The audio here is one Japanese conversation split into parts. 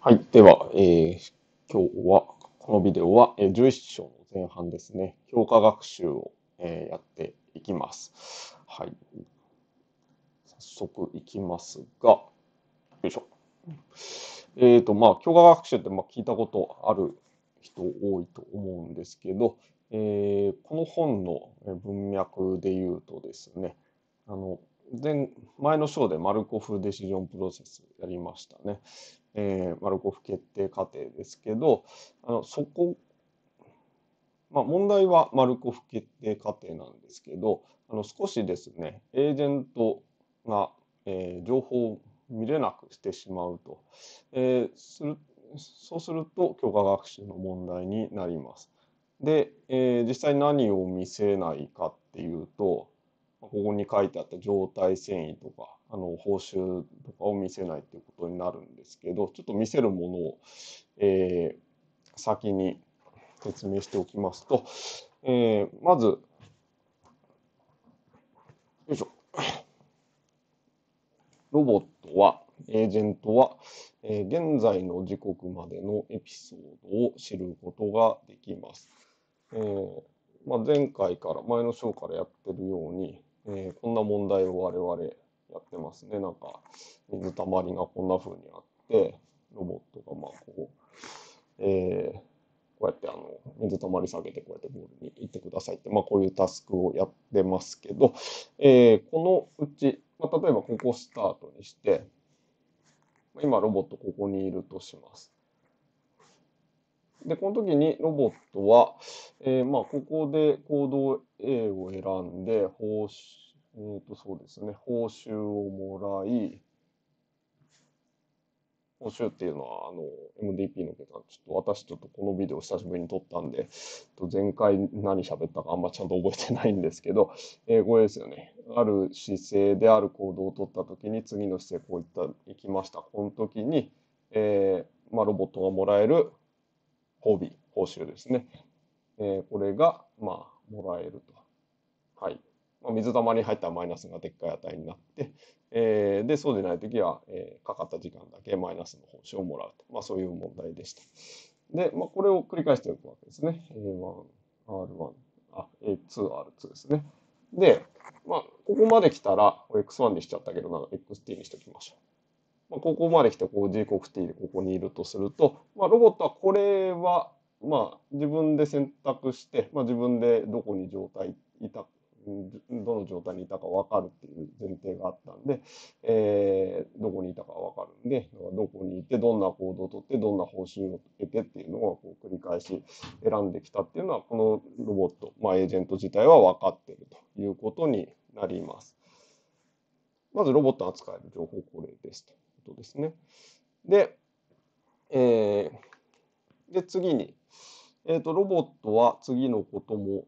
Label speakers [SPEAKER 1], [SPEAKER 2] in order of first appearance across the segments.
[SPEAKER 1] はい。では、えー、今日は、このビデオは、えー、11章の前半ですね、評価学習を、えー、やっていきます。はい。早速いきますが、よいしょ。えっ、ー、と、まあ、評価学習って、まあ、聞いたことある人多いと思うんですけど、えー、この本の文脈で言うとですね、あの、前前の章でマルコフデシジョンプロセスやりましたね。えー、マルコフ決定過程ですけどあのそこ、まあ、問題はマルコフ決定過程なんですけどあの少しですねエージェントが、えー、情報を見れなくしてしまうと、えー、するそうすると教科学習の問題になります。で、えー、実際何を見せないかっていうとここに書いてあった状態遷移とかあの報酬とかを見せないということになるんですけどちょっと見せるものを、えー、先に説明しておきますと、えー、まずよいしょロボットはエージェントは、えー、現在の時刻までのエピソードを知ることができます。えーまあ、前回から前の章からやってるように、えー、こんな問題を我々やってますね。なんか、水たまりがこんな風にあって、ロボットがまあこう、えー、こうやってあの水たまり下げてこうやってボールに行ってくださいって、まあ、こういうタスクをやってますけど、えー、このうち、まあ、例えばここスタートにして、今ロボットここにいるとします。で、この時にロボットは、えー、まあここで行動 A を選んで報酬えー、と、そうですね、報酬をもらい、報酬っていうのは、あの、MDP の結果、ちょっと私ちょっとこのビデオ久しぶりに撮ったんで、前回何喋ったかあんまちゃんと覚えてないんですけど、英語ですよね。ある姿勢である行動を取った時に、次の姿勢こういった、行きました。この時に、えー、まあ、ロボットがもらえる褒美、報酬ですね。えー、これが、まあ、もらえると。はい。水たまりに入ったらマイナスがでっかい値になって、えー、で、そうでない時は、えー、かかった時間だけマイナスの報酬をもらうと。まあ、そういう問題でした。で、まあ、これを繰り返しておくわけですね。A1、R1、あ、A2、R2 ですね。で、まあ、ここまで来たら、X1 にしちゃったけど、なんか XT にしておきましょう。まあ、ここまで来て、こう G 国 T でここにいるとすると、まあ、ロボットはこれは、まあ、自分で選択して、まあ、自分でどこに状態いたどの状態にいたか分かるっていう前提があったんで、えー、どこにいたか分かるんで、どこにいて、どんな行動をとって、どんな報酬を得てっていうのをこう繰り返し選んできたっていうのは、このロボット、まあ、エージェント自体は分かっているということになります。まずロボット扱える情報、これですということですね。で、えー、で次に、えーと、ロボットは次のことも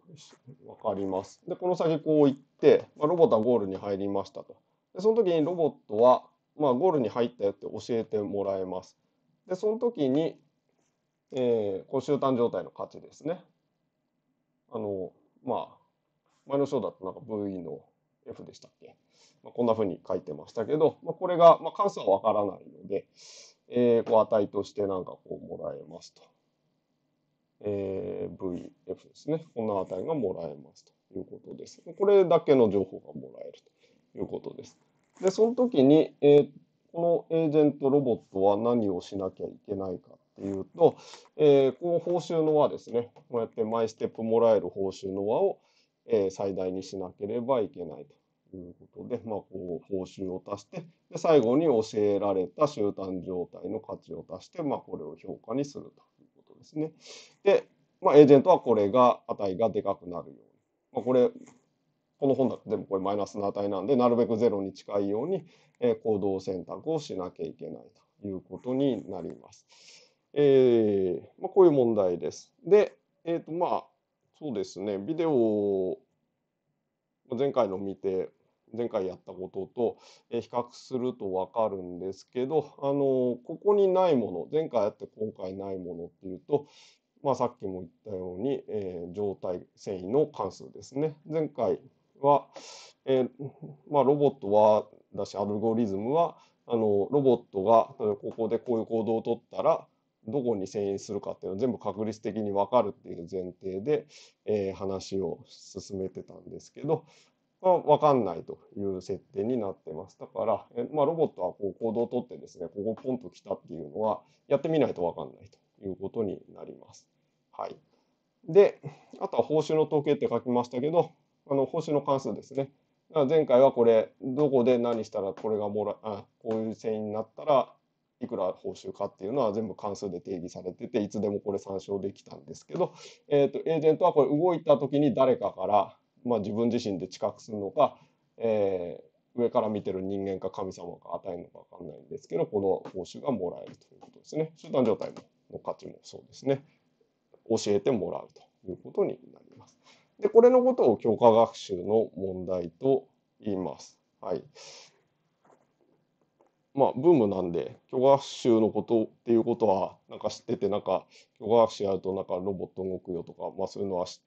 [SPEAKER 1] 分かります。で、この先こう行って、まあ、ロボットはゴールに入りましたと。で、その時にロボットは、まあ、ゴールに入ったよって教えてもらえます。で、その時に、えー、こう集団状態の価値ですね。あの、まあ、前の章だとなんか v の F でしたっけ。まあ、こんな風に書いてましたけど、まあ、これが、まあ、関数はわからないので、えー、こう値としてなんかこうもらえますと。えー、VF ですね。この値がもらえますということです。これだけの情報がもらえるということです。で、その時に、えー、このエージェントロボットは何をしなきゃいけないかっていうと、えー、この報酬の輪ですね。こうやってマイステップもらえる報酬の輪を、えー、最大にしなければいけないということで、まあ、こう報酬を足してで、最後に教えられた集団状態の価値を足して、まあ、これを評価にすると。ですね。で、まあ、エージェントはこれが値がでかくなるように。まあ、これ、この本だとでもこれマイナスの値なんで、なるべくゼロに近いように、え行動選択をしなきゃいけないということになります。えー、まあ、こういう問題です。で、えっ、ー、とまあ、そうですね、ビデオを前回の見て、前回やったことと比較すると分かるんですけど、あのここにないもの前回あって今回ないものっていうと、まあ、さっきも言ったように、えー、状態繊維の関数ですね。前回は、えー、まあ、ロボットはだしアルゴリズムはあのロボットがここでこういう行動をとったらどこに遷移するかっていうのは全部確率的に分かるっていう前提で、えー、話を進めてたんですけどが分かんないという設定になってます。だから、えまあ、ロボットはこう行動をとってですね、ここポンと来たっていうのは、やってみないと分かんないということになります。はい。で、あとは報酬の統計って書きましたけど、あの報酬の関数ですね。前回はこれ、どこで何したらこれがもらあ、こういう繊維になったらいくら報酬かっていうのは全部関数で定義されてて、いつでもこれ参照できたんですけど、えっ、ー、と、エージェントはこれ動いた時に誰かからまあ、自分自身で知覚するのか、えー、上から見てる人間か神様か与えるのか分かんないんですけどこの報酬がもらえるということですね集団状態の価値もそうですね教えてもらうということになります。でこれのことを強化学習の問題と言います。はい、まあ、ブームなんで、巨学習のことっていうことは、なんか知ってて、なんか、巨学習やると、なんかロボット動くよとか、まあ、そういうのは知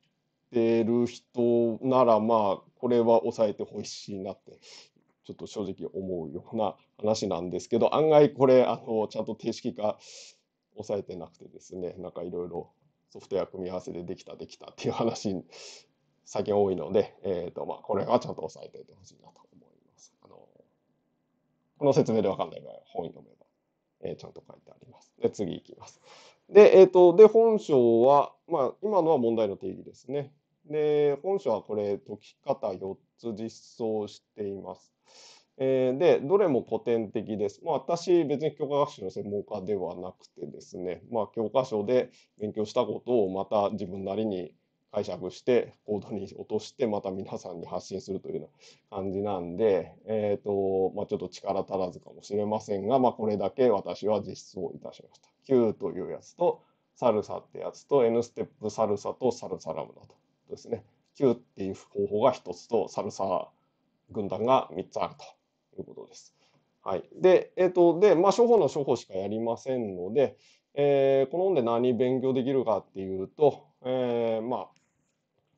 [SPEAKER 1] てる人ならまあこれは抑えてほしいなってちょっと正直思うような話なんですけど案外これあのちゃんと定式化抑えてなくてですねなんかいろいろソフトウェア組み合わせでできたできたっていう話最近多いので、えーとまあ、これはちゃんと押さえておいてほしいなと思います。あのこの説明で分かんない場合は本読めば、えー、ちゃんと書いてあります。で次いきます。で,、えーと、とで本章は、まあ、今のは問題の定義ですね。で、本書はこれ、解き方4つ実装しています。えー、で、どれも古典的です。まあ、私、別に教科書の専門家ではなくてですね、まあ、教科書で勉強したことをまた自分なりに解釈して、コードに落として、また皆さんに発信するというような感じなんで、えっ、ー、と、まあ、ちょっと力足らずかもしれませんが、まあ、これだけ私は実装いたしました。Q というやつと、サルサってやつと、N ステップサルサとサルサラムダと。ですね9っていう方法が1つとサルサ軍団が3つあるということです。はい、で、えっ、ー、と、で、まあ、処方の処方しかやりませんので、えー、この本で何勉強できるかっていうと、えー、まあ、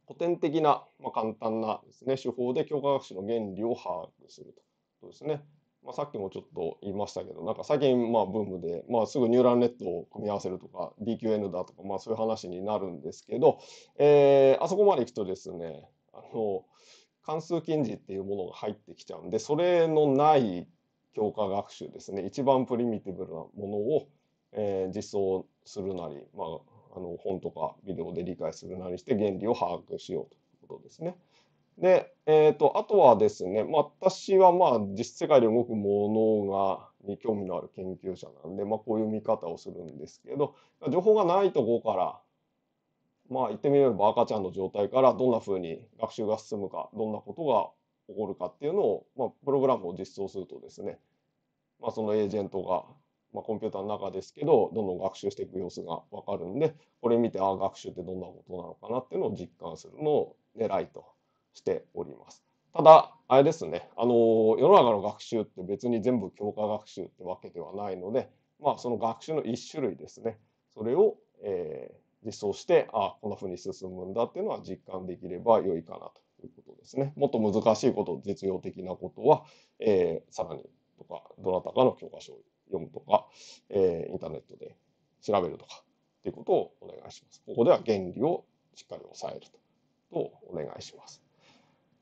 [SPEAKER 1] 古典的な、まあ、簡単なですね、手法で教科学習の原理を把握すると。いうですね。まあ、さっきもちょっと言いましたけど、なんか最近まあブームで、まあ、すぐニューランネットを組み合わせるとか、DQN だとか、まあ、そういう話になるんですけど、えー、あそこまで行くとですね、あの、関数近似っていうものが入ってきちゃうんで、それのない強化学習ですね、一番プリミティブなものを、えー、実装するなり、まあ、あの本とかビデオで理解するなりして原理を把握しようということですね。で、えっ、ー、と、あとはですね、まあ、私はまあ、実世界で動くものが、に興味のある研究者なんで、まあ、こういう見方をするんですけど、情報がないとこから、まあ、言ってみれば赤ちゃんの状態からどんなふうに学習が進むか、どんなことが起こるかっていうのを、まあ、プログラムを実装するとですね、まあ、そのエージェントが、まあ、コンピューターの中ですけど、どんどん学習していく様子がわかるんで、これ見て、ああ、学習ってどんなことなのかなっていうのを実感するのを狙いとしております。ただ、あれですね、あの世の中の学習って別に全部教科学習ってわけではないので、まあ、その学習の1種類ですね、それを、えー、実装して、あこんな風に進むんだっていうのは実感できれば良いかなということですね。もっと難しいこと、実用的なことは、えー、さらにとか、どなたかの教科書を読むとか、えー、インターネットで調べるとかっていうことをお願いします。ここでは原理をしっかり押さえるとお願いします。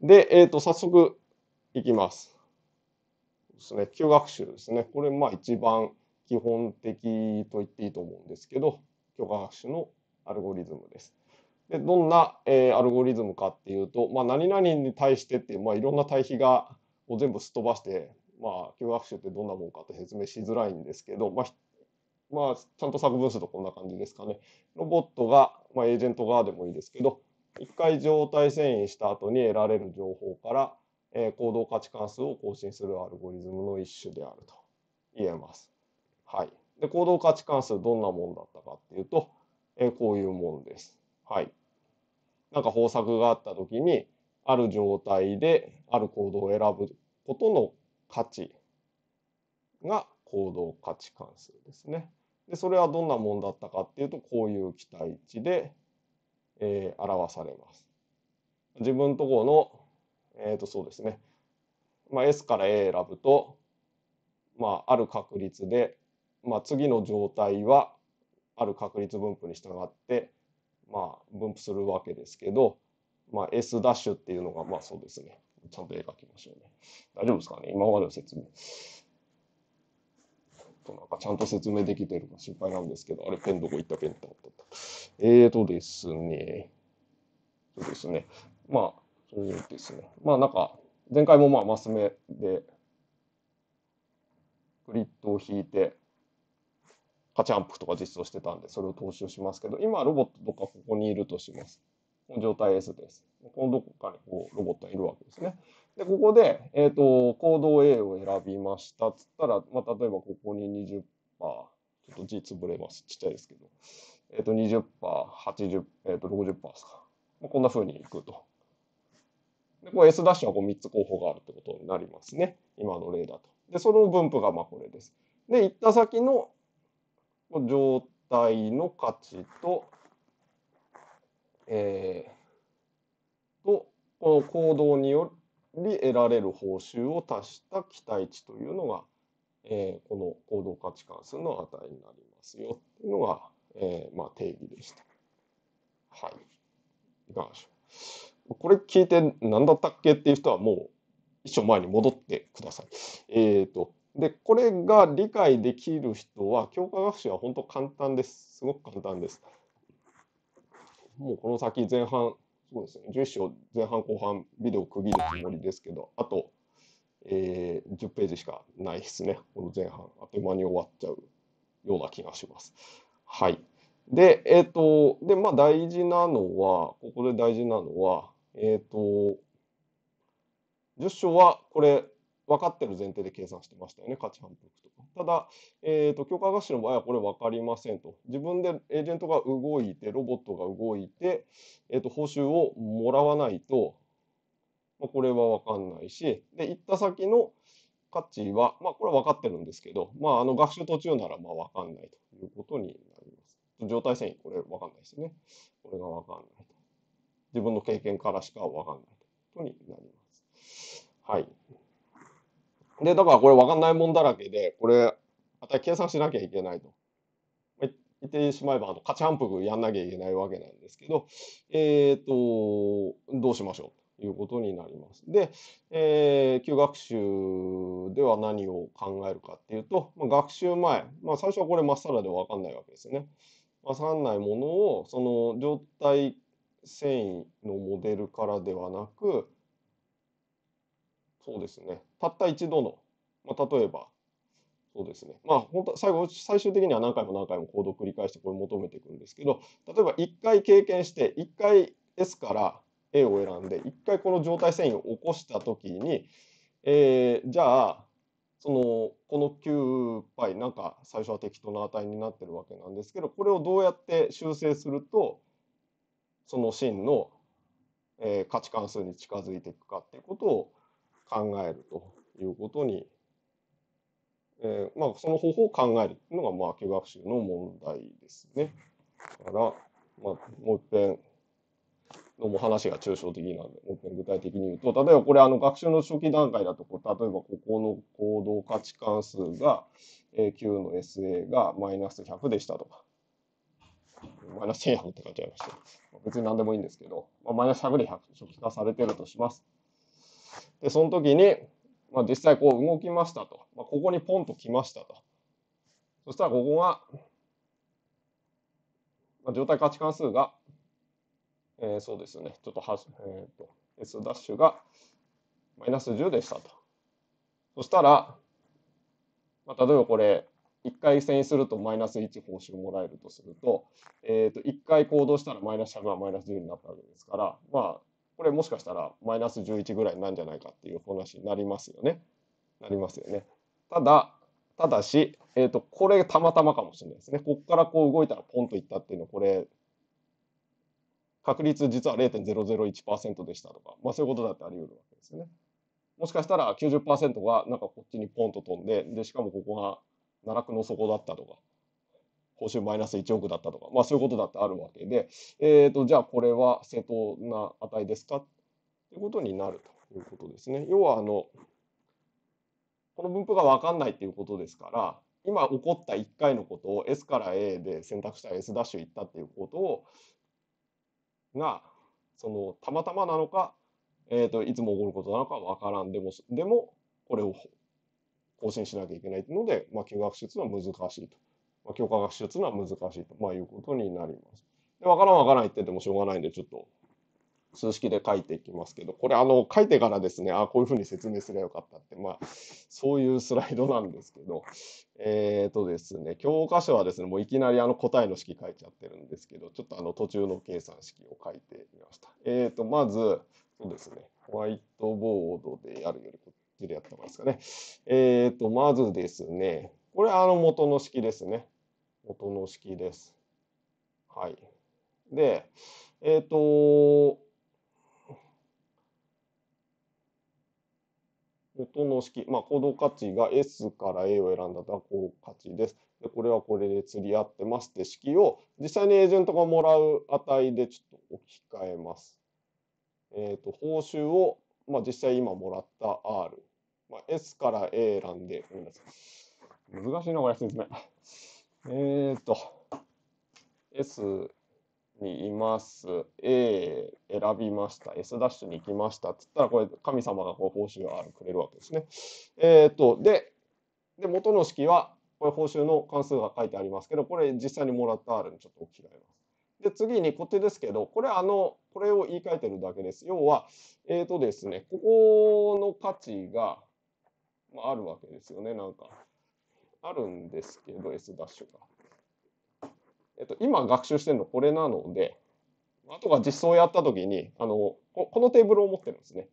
[SPEAKER 1] で、えっ、ー、と、早速いきます。ですね、旧学習ですね。これ、まあ、一番基本的と言っていいと思うんですけど、旧学習のアルゴリズムです。でどんな、えー、アルゴリズムかっていうと、まあ、何々に対してっていう、まあ、いろんな対比がを全部すっ飛ばして、まあ、旧学習ってどんなもんかって説明しづらいんですけど、まあまあ、ちゃんと作文するとこんな感じですかね。ロボットが、まあ、エージェント側でもいいですけど、1回状態遷移した後に得られる情報から、え行動価値関数を更新するアルゴリズムの一種であると言えます。はい、で行動価値関数どんなもんだったかっていうと、えこういうもんです。はい、なんか方策があった時にある状態である行動を選ぶことの価値が行動価値関数ですね。でそれはどんなもんだったかっていうとこういう期待値でえー、表されます。自分とこの、えっ、ー、とそうですね、まあ、S から A 選ぶと、まあ、ある確率で、まあ、次の状態はある確率分布に従って、まあ、分布するわけですけど、まあ、S' っていうのがまあそうですねちゃんと描きましょうね大丈夫ですかね今までの説明となんかちゃんと説明できてるか心配なんですけど、あれ、ペンどこ行ったペンってあった。えーとですね、そうですね。まあ、そうですね。まあなんか、前回もまあ、マス目で、グリッドを引いて、カチャンプとか実装してたんで、それを踏襲しますけど、今、ロボットとかここにいるとします。この状態 S です。このどこかにこうロボットがいるわけですね。で、ここで、えっ、ー、と、行動 A を選びましたっつったら、まあ、例えばここに20%、ちょっと字潰れます。ちっちゃいですけど。えっ、ー、と、20%、80%、えっ、ー、と、60%ですか。まあ、こんな風にいくと。で、こう S' はこう3つ候補があるってことになりますね。今の例だと。で、その分布がまあこれです。で、行った先の状態の価値と、えー、と、この行動による、り得られる報酬を足した期待値というのが、えー、この行動価値関数の値になりますよっていうのが、えー、まあ、定義でした。はい。いかがでしょう。これ聞いて何だったっけっていう人はもう一生前に戻ってください。えっ、ー、と、で、これが理解できる人は、教科学習は本当簡単です。すごく簡単です。もうこの先前半そうですね、1 0章前半後半ビデオ区切るつもりですけど、あと、えー、10ページしかないですね、この前半。あっという間に終わっちゃうような気がします。はい。で、えっ、ー、と、で、まあ大事なのは、ここで大事なのは、えっ、ー、と、10章はこれ、分かってる前提で計算してましたよね、価値反復とか。ただ、えっ、ー、と、強化学習の場合はこれ分かりませんと。自分でエージェントが動いて、ロボットが動いて、えっ、ー、と、報酬をもらわないと、まあ、これは分かんないし、で、行った先の価値は、まあ、これは分かってるんですけど、まあ、あの、学習途中なら、まあ、分かんないということになります。状態遷移、これ分かんないですね。これが分かんないと。自分の経験からしか分かんないということになります。はい。で、だからこれ分かんないもんだらけで、これ、また計算しなきゃいけないと。言ってしまえば、あの、価値反復やんなきゃいけないわけなんですけど、えっ、ー、と、どうしましょうということになります。で、えー、旧学習では何を考えるかっていうと、まあ、学習前、まあ、最初はこれまっさらで分かんないわけですよね。わかんないものを、その状態繊維のモデルからではなく、そうですね。たった一度の、まあ、例えば、そうですね。まあ、本当最後、最終的には何回も何回も行動を繰り返してこれ求めていくんですけど、例えば1回経験して、1回 S から A を選んで、1回この状態遷移を起こしたときに、えー、じゃあ、その、この 9π、なんか最初は適当な値になってるわけなんですけど、これをどうやって修正すると、その真の、えー、価値関数に近づいていくかっていうことを考えるということに、えーまあ、その方法を考えるというのが、まあ、旧学習の問題ですね。だから、まあ、もう一遍のも話が抽象的なので、もう一遍具体的に言うと、例えばこれ、あの学習の初期段階だと、例えばここの行動価値関数が、え Q の SA がマイナス100でしたとか、マイナス1100って書いちゃいました。別に何でもいいんですけど、まあ、マイナス100で100化されてるとします。で、その時に、まあ、実際こう動きましたと。まあ、ここにポンと来ましたと。そしたらここが、まあ、状態価値関数が、えー、そうですね。ちょっとは、えっ、ー、と、S ダッシュがマイナス10でしたと。そしたら、まあ、例えばこれ、1回遷移するとマイナス1報酬もらえるとすると、えっ、ー、と、1回行動したらマイナス100はマイナス10になったわけですから、まあ、これもしかしたらマイナス11ぐらいなんじゃないかっていう話になりますよね。なりますよね。ただ、ただし、えっ、ー、と、これたまたまかもしれないですね。こっからこう動いたらポンといったっていうのは、これ、確率実は0.001%でしたとか、まあそういうことだってあり得るわけですよね。もしかしたら90%がなんかこっちにポンと飛んで、で、しかもここが奈落の底だったとか、報酬マイナス1億だったとか、まあ、そういうことだってあるわけで、えーと、じゃあこれは正当な値ですかということになるということですね。要はあのこの分布が分かんないっていうことですから今起こった1回のことを S から A で選択したシ S' 行ったっていうことをがそのたまたまなのか、えーと、いつも起こることなのか分からんでもでもこれを更新しなきゃいけないので、まあ、休学手術は難しいとまあ、強化学習というのは難しいと、まあ、いうことになります。で分からん分からん言って言ってもしょうがないんでちょっと数式で書いていきますけどこれあの書いてからですねあこういうふうに説明すればよかったってまあそういうスライドなんですけどえっ、ー、とですね教科書はですねもういきなりあの答えの式書いちゃってるんですけどちょっとあの途中の計算式を書いてみました。えっ、ー、とまずそうですねホワイトボードでやるよりこっちでやった方がいいですかね。えっ、ー、とまずですねこれあの元の式ですね。音の式です。はい。で、えっ、ー、と、音の式、まあ、行動価値が S から A を選んだらこう価値です。で、これはこれで釣り合ってますって式を、実際にエージェントがもらう値でちょっと置き換えます。えっ、ー、と、報酬を、まあ、実際今もらった R。まあ、S から A 選んで、ごめんなさい。難しいな、これ説明。えっ、と、S にいます。A 選びました。S ダッシュに行きました。つったら、これ、神様がこう報酬をくれるわけですね。えっ、と、で、で、元の式は、これ報酬の関数が書いてありますけど、これ実際にもらったあるにちょっと置き換えます。で、次に固定ですけど、これあの、これを言い換えてるだけです。要は、えっ、とですね、ここの価値が、まあ、あるわけですよね、なんか。あるんですけど、S ダッシュが。えっと、今学習してるのこれなので、あとは実装やったときにあのこ、このテーブルを持ってるんですね。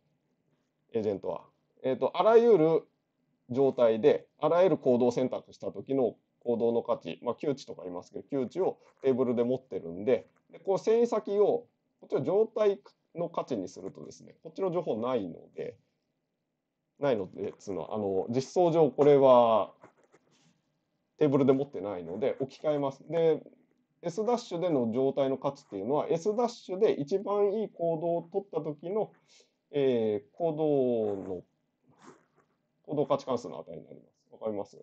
[SPEAKER 1] エージェントは。えっと、あらゆる状態で、あらゆる行動を選択した時の行動の価値、まあ、窮地とか言いますけど、窮地をテーブルで持ってるんで、でこう遷移先を、こっちは状態の価値にするとですね、こっちの情報ないので、ないので、つのあの、実装上これはテーブルで持ってないので置き換えます。で S ダッシュでの状態の価値っていうのは S ダッシュで一番いい行動を取った時の、えー、行動の行動価値関数の値になります。わかります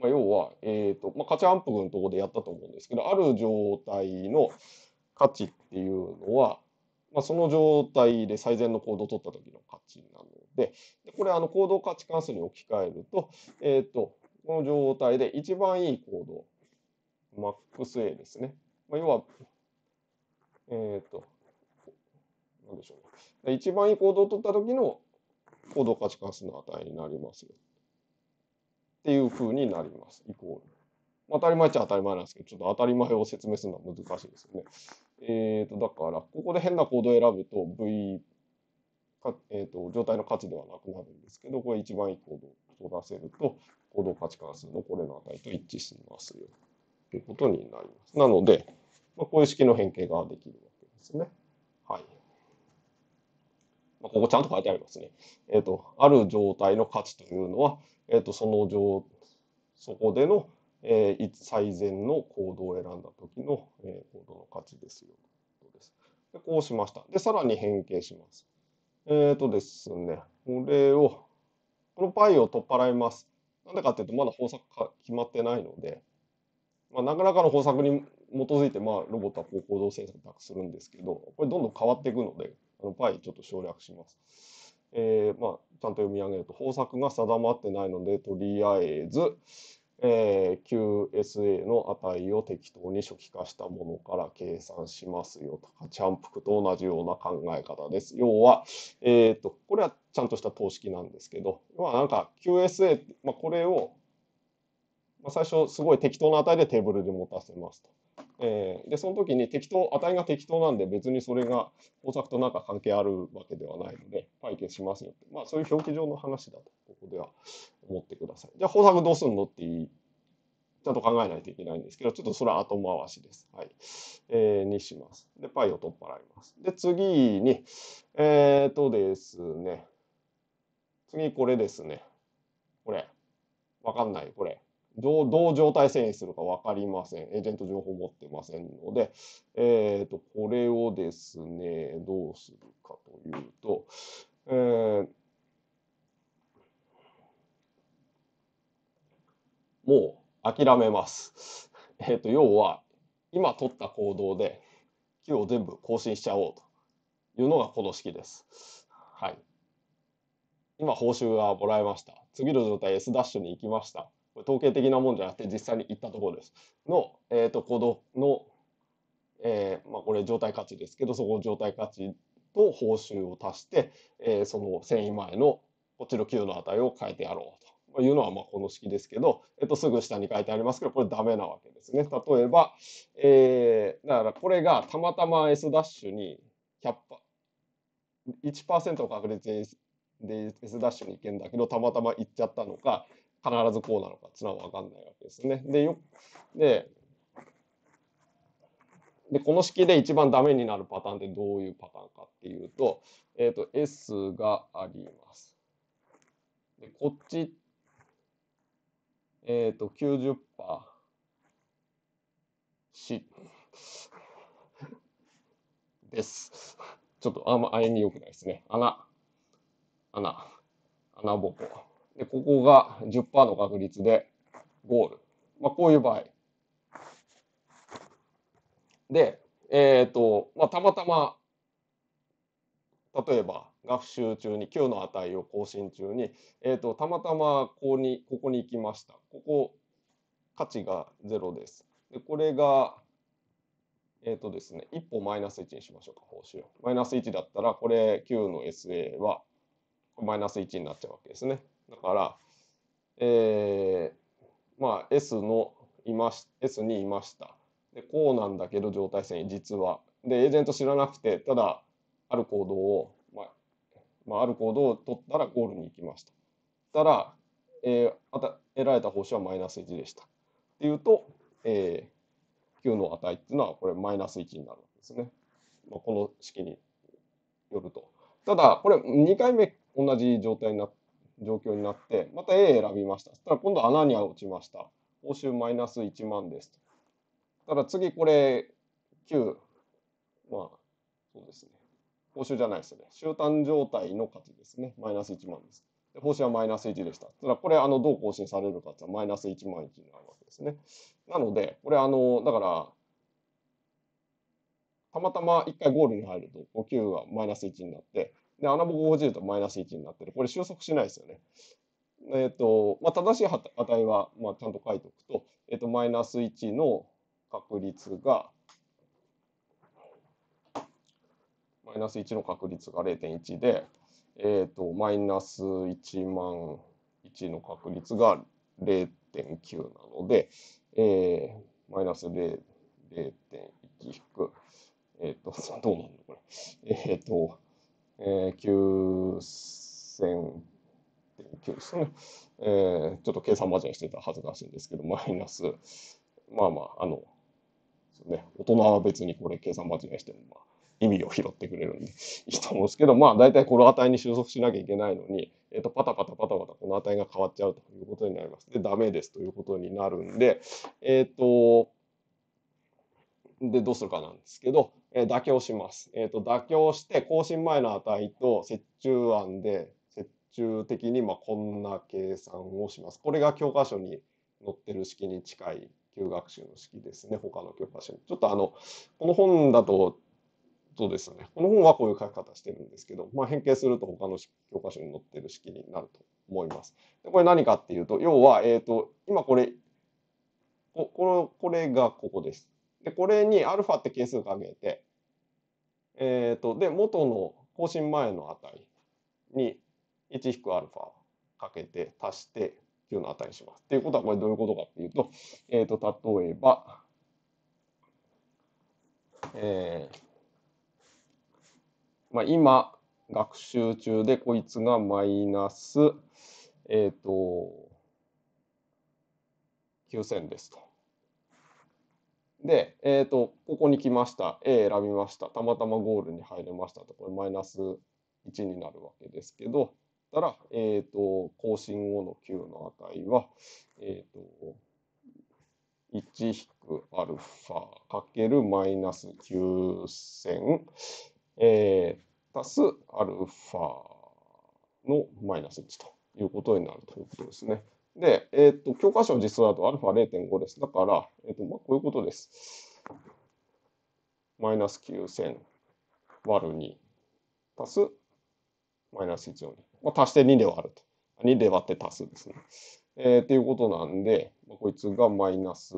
[SPEAKER 1] まあ、要は、えーとまあ、価値反復のところでやったと思うんですけどある状態の価値っていうのは、まあ、その状態で最善の行動を取った時の価値なのででこれあの行動価値関数に置き換えると,、えーとこの状態で一番いいコーマックス A ですね。まあ、要は、えっ、ー、と、なんでしょうね。一番いいードを取った時のコード価値関数の値になりますよ。っていうふうになります。イコール。当たり前っちゃ当たり前なんですけど、ちょっと当たり前を説明するのは難しいですよね。えっ、ー、と、だから、ここで変なードを選ぶと V か、えーと、状態の価値ではなくなるんですけど、これ一番いいードを取らせると、行動価値関数のこれの値と一致しますよということになります。なので、まあ、こういう式の変形ができるわけですね。はい。まあ、ここちゃんと書いてありますね。えっ、ー、と、ある状態の価値というのは、えっ、ー、と、その状、そこでの、えー、最善の行動を選んだ時の、えー、行動の価値ですよ。とですでこうしました。で、さらに変形します。えっ、ー、とですね、これを、この π を取っ払います。なんでかっていうと、まだ方策か決まってないので、まあ、なかなかの方策に基づいて、まあ、ロボットはこう行動制作するんですけど、これどんどん変わっていくので、あのパイちょっと省略します。えー、まあ、ちゃんと読み上げると、方策が定まってないので、とりあえず、えー、QSA の値を適当に初期化したものから計算しますよとか、チャンプクと同じような考え方です。要は、えっ、ー、と、これはちゃんとした等式なんですけど、まあなんか QSA、まあ、これを、まあ、最初すごい適当な値でテーブルで持たせますと。えー、でその時に適当値が適当なんで別にそれが工作となんか関係あるわけではないのでパイ消しますよって、まあ、そういう表記上の話だとここでは思ってくださいじゃあ工作どうすんのっていいちゃんと考えないといけないんですけどちょっとそれは後回しです、はいえー、にしますでパイを取っ払いますで次にえっ、とですね次これですねこれわかんないこれどう、どう状態遷移するか分かりません。エージェント情報持ってませんので、えっ、ー、と、これをですね、どうするかというと、えー、もう諦めます。えっ、ー、と、要は、今取った行動で、Q を全部更新しちゃおうというのがこの式です。はい。今、報酬がもらえました。次の状態 S ダッシュに行きました。これ統計的なもんじゃなくて実際に行ったところです。の、えーと、こ行動の、えー、まあ、これ状態価値ですけどそこの状態価値と報酬を足して、えー、その繊維前のこっちの9の値を変えてやろうというのはまあこの式ですけど、えっ、ー、と、すぐ下に書いてありますけどこれダメなわけですね。例えば、えだからこれがたまたま S' ダッシュに100%パ1%の確率で S' に行けるんだけどたまたま行っちゃったのか必ずこうなのかっていうのは分かんないわけですね。でよででこの式で一番ダメになるパターンってどういうパターンかっていうと,、えー、と S があります。でこっち、えっ、ー、と90%しです。ちょっとあんまあいに良くないですね。穴、穴、穴ぼこ。で、ここが10%の確率でゴール。まあ、こういう場合。で、えっ、ー、と、まあ、たまたま、例えば、学習中に9の値を更新中に、えーと、たまたまここにここに行きました。ここ価値が0です。でこれが、えっ、ー、とですね、1歩マイナス1にしましょうか、報酬を。マイナス1だったら、これ9の SA はマイナス1になっちゃうわけですね。だから、えー、まあ S のいまし S にいました。でこうなんだけど状態線実は。でエージェント知らなくてただある行動を、まあ、まあ、ある行動を取ったらゴールに行きました。たら、えー、あた得られた報酬はマイナス1でした。っていうと、えー、Q の値っていうのはこれマイナス1になるんですね。まあ、この式によると。ただこれ2回目同じ状態になっ状況になって、また A 選びました。そしたら今度穴に落ちました。報酬マイナス1万です。ただ次これ Q。まあ、そうですね。報酬じゃないですね。終端状態の価値ですね。マイナス1万です。で報酬はマイナス1でした。ただこれ、あの、どう更新されるかってマイナス1万1になるわけですね。なので、これ、あの、だから、たまたま1回ゴールに入ると、Q. はがマイナス1になって、で、穴ぼこ50とマイナス1になってる。これ収束しないですよね。えっ、と、まあ、正しい値は、まあ、ちゃんと書いておくと、えっ、と、マイナス1の確率が、マイナス1の確率が0.1で、えっ、と、マイナス1万1の確率が0.9なので、えー、マイナス0.1引く、えっ、と、どうなんだこれ。えっ、と、えー、9000点ですね、えー、ちょっと計算間違いしてたはずらしいんですけど、マイナス、まあまあ、あの、ね、大人は別にこれ計算間違いしても、まあ、意味を拾ってくれるんでいいと思うんですけど、まあ大体この値に収束しなきゃいけないのに、えっ、ー、と、パタパタパタパタこの値が変わっちゃうということになります。で、ダメですということになるんで、えっ、ー、と、で、どうするかなんですけど、えー、妥協します。えっ、ー、と、妥協して更新前の値と折衷案で、折衷的にまあこんな計算をします。これが教科書に載ってる式に近い旧学習の式ですね。他の教科書に。ちょっとあの、この本だと、そうですね。この本はこういう書き方してるんですけど、まあ、変形すると他の教科書に載ってる式になると思います。でこれ何かっていうと、要は、えっ、ー、と、今これ、ここのこれがここです。で、これに α って係数かけて、えっ、ー、と、で、元の更新前の値に 1-α かけて足して9の値にします。っていうことはこれどういうことかっていうと、えっ、ー、と、例えば、えー、まあ、今、学習中でこいつがマイナス、えっ、ー、と、9000ですと。で、えっ、ー、と、ここに来ました。A 選びました。たまたまゴールに入れましたと、これマイナス1になるわけですけど、たら、えっ、ー、と、更新後の Q の値は、えっ、ー、と、1引くアルファかけるマイナス9000、えー、足すアルファのマイナス1ということになるということですね。で、えっ、と、教科書実装だと α0.5 です。だから、えっ、と、まあ、こういうことです。マイナス9000割る2足すマイナス1を2。まあ、足して2で割ると。2で割って足すですね。えー、っていうことなんで、まあ、こいつがマイナス、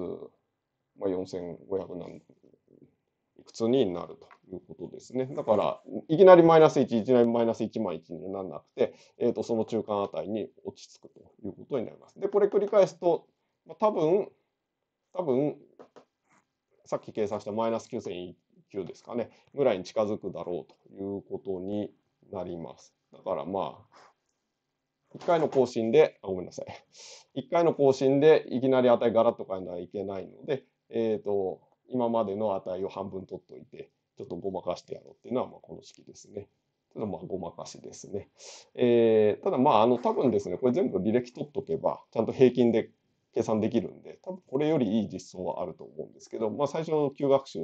[SPEAKER 1] まあ、4500なんいくつになると。いうことですね。だから、いきなりマイナス1、いきなりマイナス1万1にならなくて、えー、とその中間あたりに落ち着くということになります。で、これ繰り返すと、まあ、多分、多分、さっき計算したマイナス9009ですかね、ぐらいに近づくだろうということになります。だからまあ、1回の更新で、あごめんなさい。1回の更新でいきなり値ガラッと変えないといけないので、えっ、ー、と、今までの値を半分取っといて、ちょっとごまかしてやろうっていうのは、まあ、この式ですね。ただまあごまかしですね。えー、ただまああの多分ですね、これ全部履歴取っとけば、ちゃんと平均で計算できるんで、多分これよりいい実装はあると思うんですけど、まあ最初の旧学習、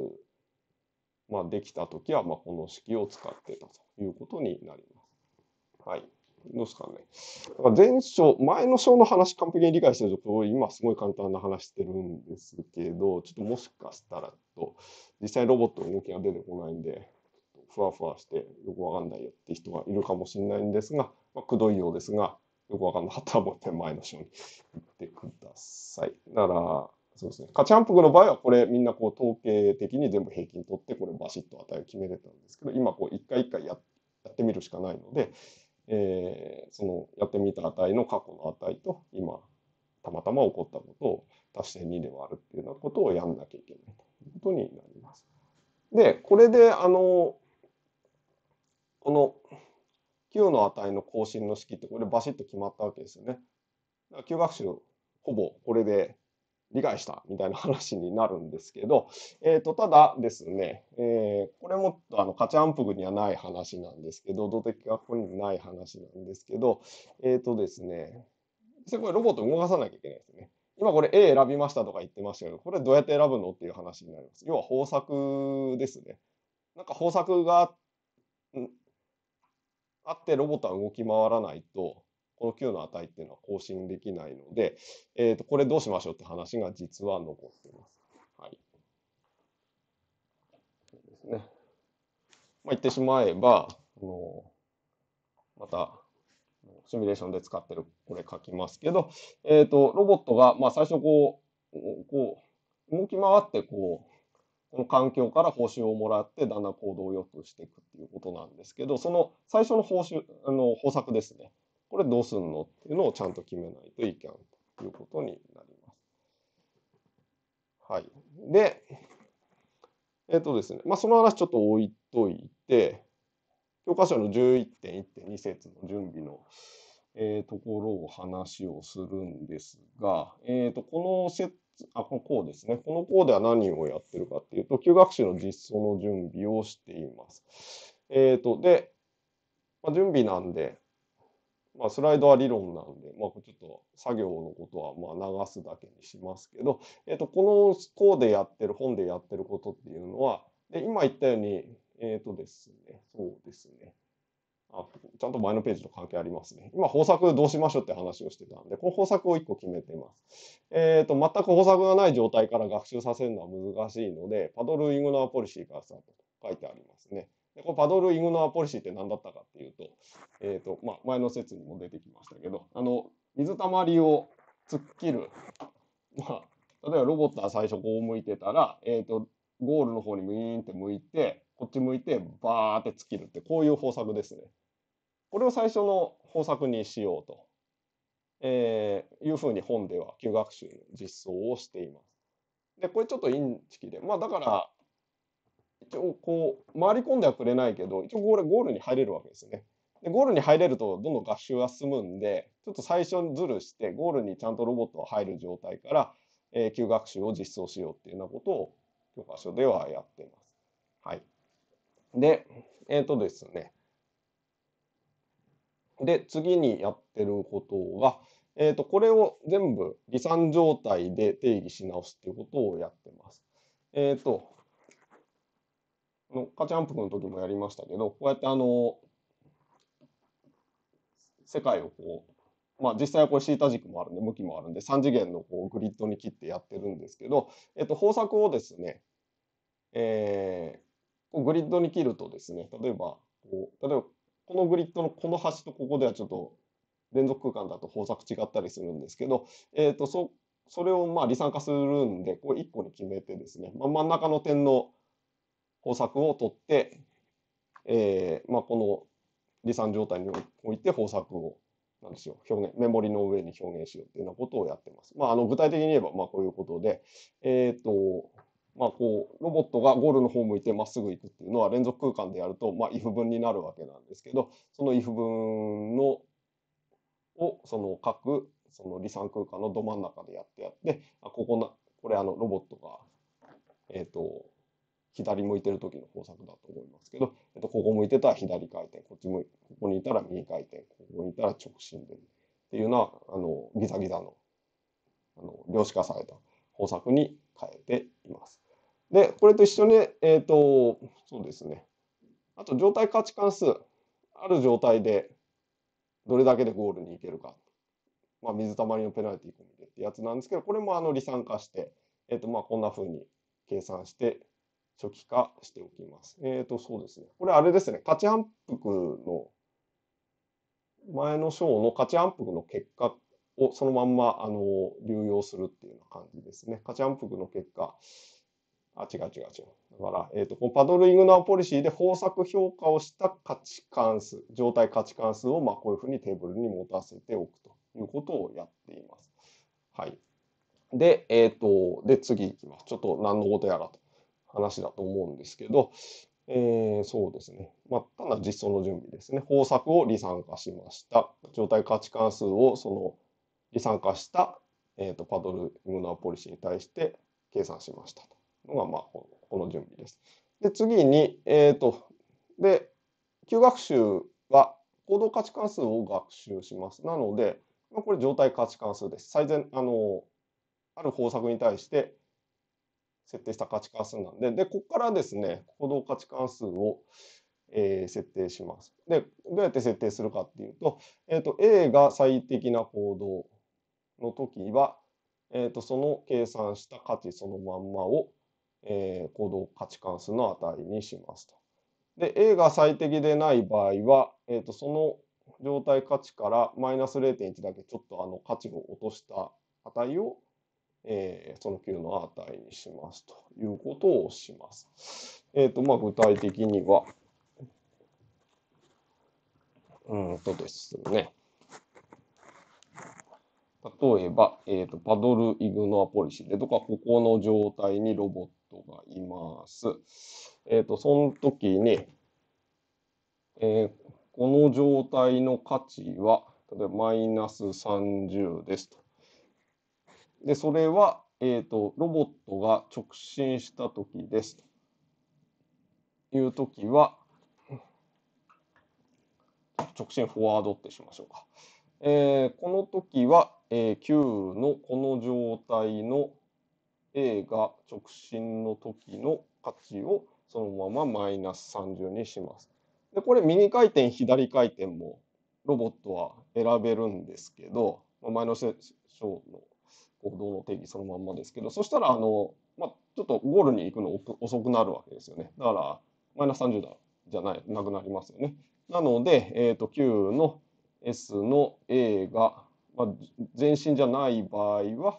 [SPEAKER 1] まあできたときは、まあこの式を使ってたということになります。はい。どうですかね。だから前章、前の章の話完璧に理解してるところ、今すごい簡単な話してるんですけど、ちょっともしかしたらと、実際ロボットの動きが出てこないんで、ふわふわしてよくわかんないよって人がいるかもしれないんですが、まあ、くどいようですが、よくわかんなかったらもう一回前の章に行ってください。なら、そうですね。価値反復の場合は、これみんなこう統計的に全部平均取って、これバシッと値を決めれたんですけど、今こう一回一回やってみるしかないので、えー、そのやってみた値の過去の値と今たまたま起こったことを足して2で割るっていうようなことをやんなきゃいけないということになります。でこれであのこの Q の値の更新の式ってこれバシッと決まったわけですよね。学習ほぼこれで理解したみたいな話になるんですけど、えーと、ただですね、えー、これもあのカチャンプグにはない話なんですけど動的学校にもない話なんですけどえっ、ー、とですねこれロボット動かさなきゃいけないですね。今これ A 選びましたとか言ってましたけどこれどうやって選ぶのっていう話になります。要は方策ですね。なんか方策があってロボットは動き回らないとこの Q の値っていうのは更新できないので、えー、とこれどうしましょうって話が実は残っています。はい。ですね。まあ、言ってしまえば、あのまた、シミュレーションで使ってる、これ書きますけど、えっ、ー、と、ロボットが、まあ、最初こう、こう、動き回って、こう、この環境から報酬をもらって、だんだん行動を良くしていくっていうことなんですけど、その最初の報酬、あの、方策ですね。これどうすんのっていうのをちゃんと決めないといけんということになります。はい。で、えっ、とですね、まあ、その話ちょっと置いといて、教科書の11.1.2節の準備の、えー、ところを話をするんですが、えっ、ー、と、この説、あ、この項ですね。この項では何をやってるかっていうと、旧学習の実装の準備をしています。えっ、ー、と、で、まあ、準備なんで、まあ、スライドは理論なんで、まあ、ちょっと作業のことはまあ流すだけにしますけど、えっと、このこでやってる、本でやってることっていうのは、で今言ったように、えっ、ー、とですね、そうですね。あちゃんと前のページと関係ありますね。今、方策どうしましょうって話をしてたんで、この方策を1個決めてます。えっ、ー、と、全く方策がない状態から学習させるのは難しいので、パドルイングナーポリシーからスタートと書いてありますね。でこのパドルイグノアポリシーって何だったかっていうと,、えーとまあ、前の説にも出てきましたけどあの水たまりを突っ切る、まあ、例えばロボットは最初こう向いてたら、えーと、ゴールの方にウィーンって向いてこっち向いてバーって突っ切るってこういう方策ですね。これを最初の方策にしようと、えー、いうふうに本では旧学習の実装をしています。でこれちょっとインチキでまあだから一応こう回り込んではくれないけど一応これゴールに入れるわけですよね。でゴールに入れるとどんどん合衆は進むんでちょっと最初にズルしてゴールにちゃんとロボットが入る状態から、えー、急学習を実装しようっていうようなことを教科書ではやっています。はい、でえっ、ー、とですねで次にやってることはえー、とこれを全部離散状態で定義し直すっていうことをやってます。えっ、ー、とのカチャンプの時もやりましたけどこうやってあの世界をこう、まあ、実際はこれシータ軸もあるんで向きもあるんで3次元のこうグリッドに切ってやってるんですけど、えっと、方策をですね、えー、グリッドに切るとですね例えばこう例えばこのグリッドのこの端とここではちょっと連続空間だと方策違ったりするんですけど、えーと、そそれをまあ離散化するんでこう1個に決めてですね、まあ、真ん中の点の方策を取って、えーまあ、この離散状態において方策をなんですよ表現メモリの上に表現しようっていうようなことをやってます。まあ、あの具体的に言えば、まあ、こういうことで、えーとまあ、こうロボットがゴールの方向いてまっすぐ行くっていうのは連続空間でやると、まあ、if 文になるわけなんですけどその if 文のをその各その離散空間のど真ん中でやってやってあここなこれあのロボットがえっ、ー、と左向いてる時の方策だと思いますけど、えっと、ここ向いてたら左回転、こっち向い、ここにいたら右回転、ここにいたら直進で、っていうのは、あの、ギザギザの、あの、量子化された方策に変えています。で、これと一緒に、えっ、ー、と、そうですね。あと、状態価値関数。ある状態で、どれだけでゴールに行けるか。まあ、水たまりのペナルティ込みでってやつなんですけど、これもあの、離散化して、えっ、ー、と、まあ、こんな風に計算して、初期化しておきます。えっ、ー、と、そうですね。これあれですね。価値反復の、前の章の価値反復の結果をそのまんま、あの、流用するっていうような感じですね。価値反復の結果。あ、違う違う違う。だから、えっ、ー、と、このパドルイグナーポリシーで方策評価をした価値関数、状態価値関数を、まあ、こういうふうにテーブルに持たせておくということをやっています。はい。で、えっ、ー、と、で、次いきます。ちょっと何のことやらと。話だと思うんですけど、えー、そうですね。まあ、ただ実装の準備ですね。方策を離散化しました。状態価値関数をその離散化した、えーと、パドルイムナーポリシーに対して計算しましたと。のが、まあ、この準備です。で、次に、えっ、ー、と、で、旧学習は行動価値関数を学習します。なので、まあ、これ状態価値関数です。最善、あの、ある方策に対して、設定した価値関数なんで、で、ここからですね、行動価値関数を、えー、設定します。で、どうやって設定するかっていうと、えっ、ー、と、A が最適な行動の時は、えっ、ー、と、その計算した価値そのまんまを、えー、行動価値関数の値にしますと。で、A が最適でない場合は、えっ、と、その状態価値からマイナス0.1だけちょっとあの価値を落とした値をえー、その Q の値にしますということをします。えっ、ー、と、まあ、具体的には、うんとですね、例えば、えっ、ー、と、パドルイグノアポリシーでとか、ここの状態にロボットがいます。えっ、ー、と、その時に、えー、この状態の価値は、例えばマイナス30ですと。で、それは、えっ、ー、と、ロボットが直進したときです。というときは、直進フォワードってしましょうか。えー、この時は、えー、Q のこの状態の A が直進の時の価値をそのままマイナス30にします。で、これ右回転、左回転もロボットは選べるんですけど、まあ、前の章の行動の定義そのまんまですけど、そしたら、あの、まあ、ちょっとゴールに行くの遅くなるわけですよね。だから、マイナス30度じゃない、なくなりますよね。なので、えっ、ー、と、Q の S の A が、まあ、全身じゃない場合は、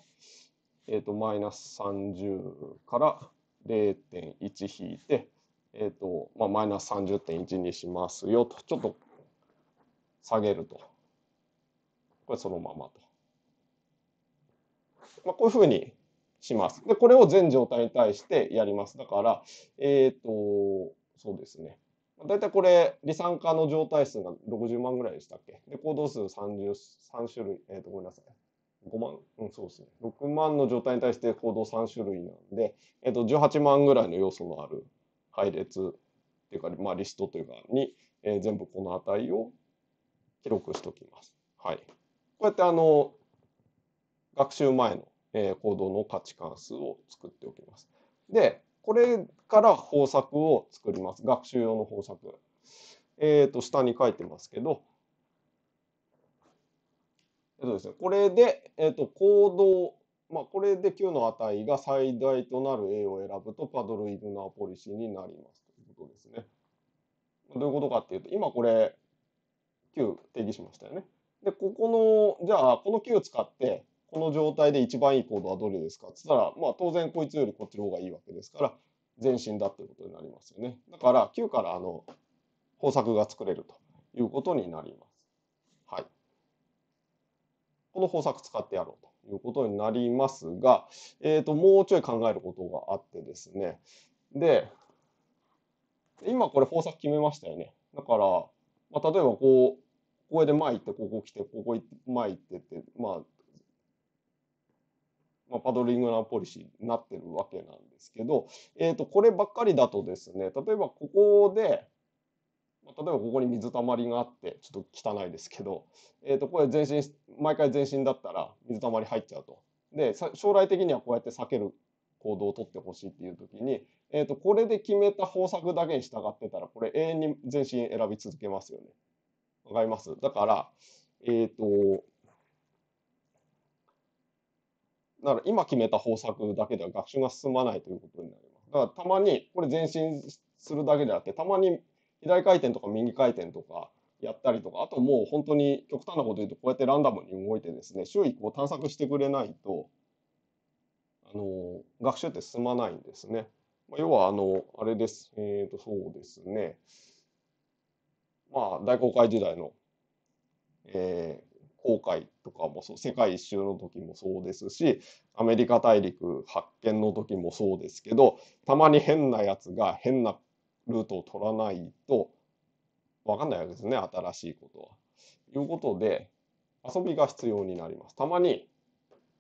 [SPEAKER 1] えっ、と、マイナス30から0.1引いて、えっ、と、まマイナス30.1にしますよと、ちょっと下げると。これそのままと。まあ、こういうふうにします。で、これを全状態に対してやります。だから、えっ、ー、と、そうですね。だいたいこれ、離散化の状態数が60万ぐらいでしたっけで、行動数3 3種類、えっ、ー、と、ごめんなさい。5万、うん、そうですね。6万の状態に対して行動3種類なんで、えっ、ー、と、18万ぐらいの要素のある配列っていうか、まあ、リストというかに、えー、全部この値を記録しておきます。はい。こうやって、あの、学習前の、えー、行動の価値関数を作っておきます。で、これから方策を作ります。学習用の方策。えっ、ー、と、下に書いてますけど、えっとですね、これで、えっと、行動、まあ、これで Q の値が最大となる A を選ぶと、パドルイグナーポリシーになりますということですね。どういうことかっていうと、今これ、Q 定義しましたよね。で、ここの、じゃあ、この Q を使って、この状態で一番いいコードはどれですかっつったら、まあ、当然こいつよりこっちの方がいいわけですから、全身だっていうことになりますよね。だから、9からあの方策が作れるということになります。はい。この方策使ってやろうということになりますが、えっ、ー、と、もうちょい考えることがあってですね。で、今これ方策決めましたよね。だから、まあ、例えばこう、これで前行って、ここ来て、ここ前行ってって、まあ、まあ、パドリングなポリシーになってるわけなんですけど、えー、とこればっかりだとですね例えばここで、ま例えばここに水たまりがあってちょっと汚いですけど、えー、とこれ全身毎回全身だったら水たまり入っちゃうと。で将来的にはこうやって避ける行動をとってほしいっていう時に、えー、とこれで決めた方策だけに従ってたらこれ永遠に全身選び続けますよね。わかりますだから、えっ、ー、とだから今決めた方策だけでは学習が進まないということになります。だからたまに、これ前進するだけであって、たまに左回転とか右回転とかやったりとか、あともう本当に極端なこと言うと、こうやってランダムに動いてですね、周囲こう探索してくれないと、あの、学習って進まないんですね。まあ、要は、あの、あれです。えっ、ー、と、そうですね。まあ、大航海時代の、えー、航海とかもそう世界一周の時もそうですしアメリカ大陸発見の時もそうですけどたまに変なやつが変なルートを取らないと分かんないわけですね新しいことは。ということで遊びが必要になります。たまに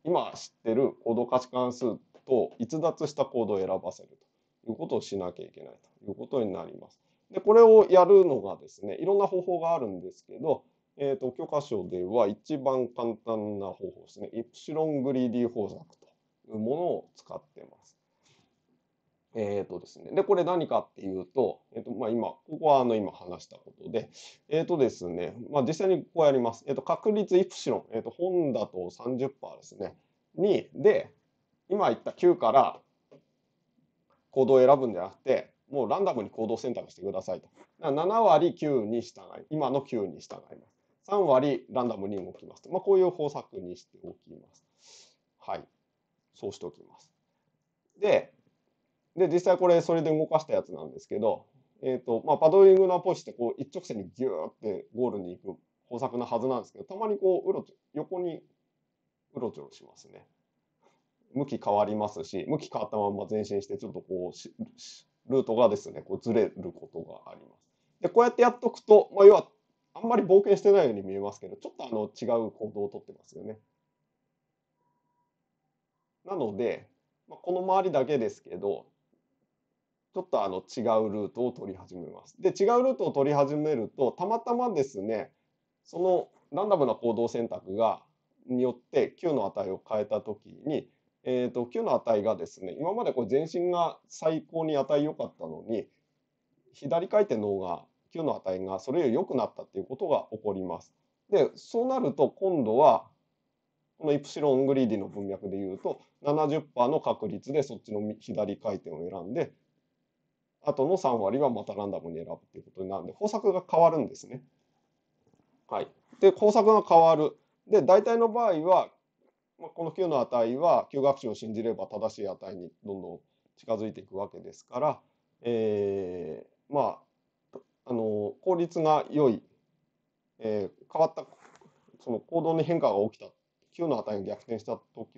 [SPEAKER 1] 今知ってるコード価値関数と逸脱したコードを選ばせるということをしなきゃいけないということになります。でこれをやるのがですねいろんな方法があるんですけどえっ、ー、と、教科書では一番簡単な方法ですね。イプシロングリーディ法則というものを使ってます。えっ、ー、とですね。で、これ何かっていうと、えっ、ー、と、まあ今、ここはあの今話したことで、えっ、とですね、まあ実際にこうやります。えっ、と、確率イプシロン、えっ、と、本だと30%ですね。に、で、今言った9から行動を選ぶんじゃなくて、もうランダムに行動選択してくださいと。7割9に従い、今の9に従います。3割ランダムに動きます。まあ、こういう方策にしておきます。はい。そうしておきます。で、で実際これそれで動かしたやつなんですけど、えーとまあ、パドリングのアポロってこう一直線にギューってゴールに行く方策なはずなんですけどたまにこううろちょ横にうろちょろしますね。向き変わりますし向き変わったまま前進してちょっとこうルートがですねこうずれることがあります。でこうやってやっとくと、まあ、要はあんまり冒険してないように見えますけど、ちょっとあの違う行動をとってますよね。なので、まあ、この周りだけですけど、ちょっとあの違うルートを取り始めます。で、違うルートを取り始めると、たまたまですね、そのランダムな行動選択が、によって9の値を変えた時に、えー、と9の値がですね、今までこう全身が最高に値良かったのに、左回転の方が9の値がそれより良くなったっていうことが起こります。でそうなると今度はこのイプシロングリーディの文脈で言うと70%の確率でそっちの左回転を選んであとの3割はまたランダムに選ぶっていうことになるんで方策が変わるんですね。はい、で工作が変わる。で大体の場合は、まこの9の値は9学習を信じれば正しい値にどんどん近づいていくわけですから、えー、まああの効率が良い、えー、変わったその行動の変化が起きた Q の値が逆転したとこ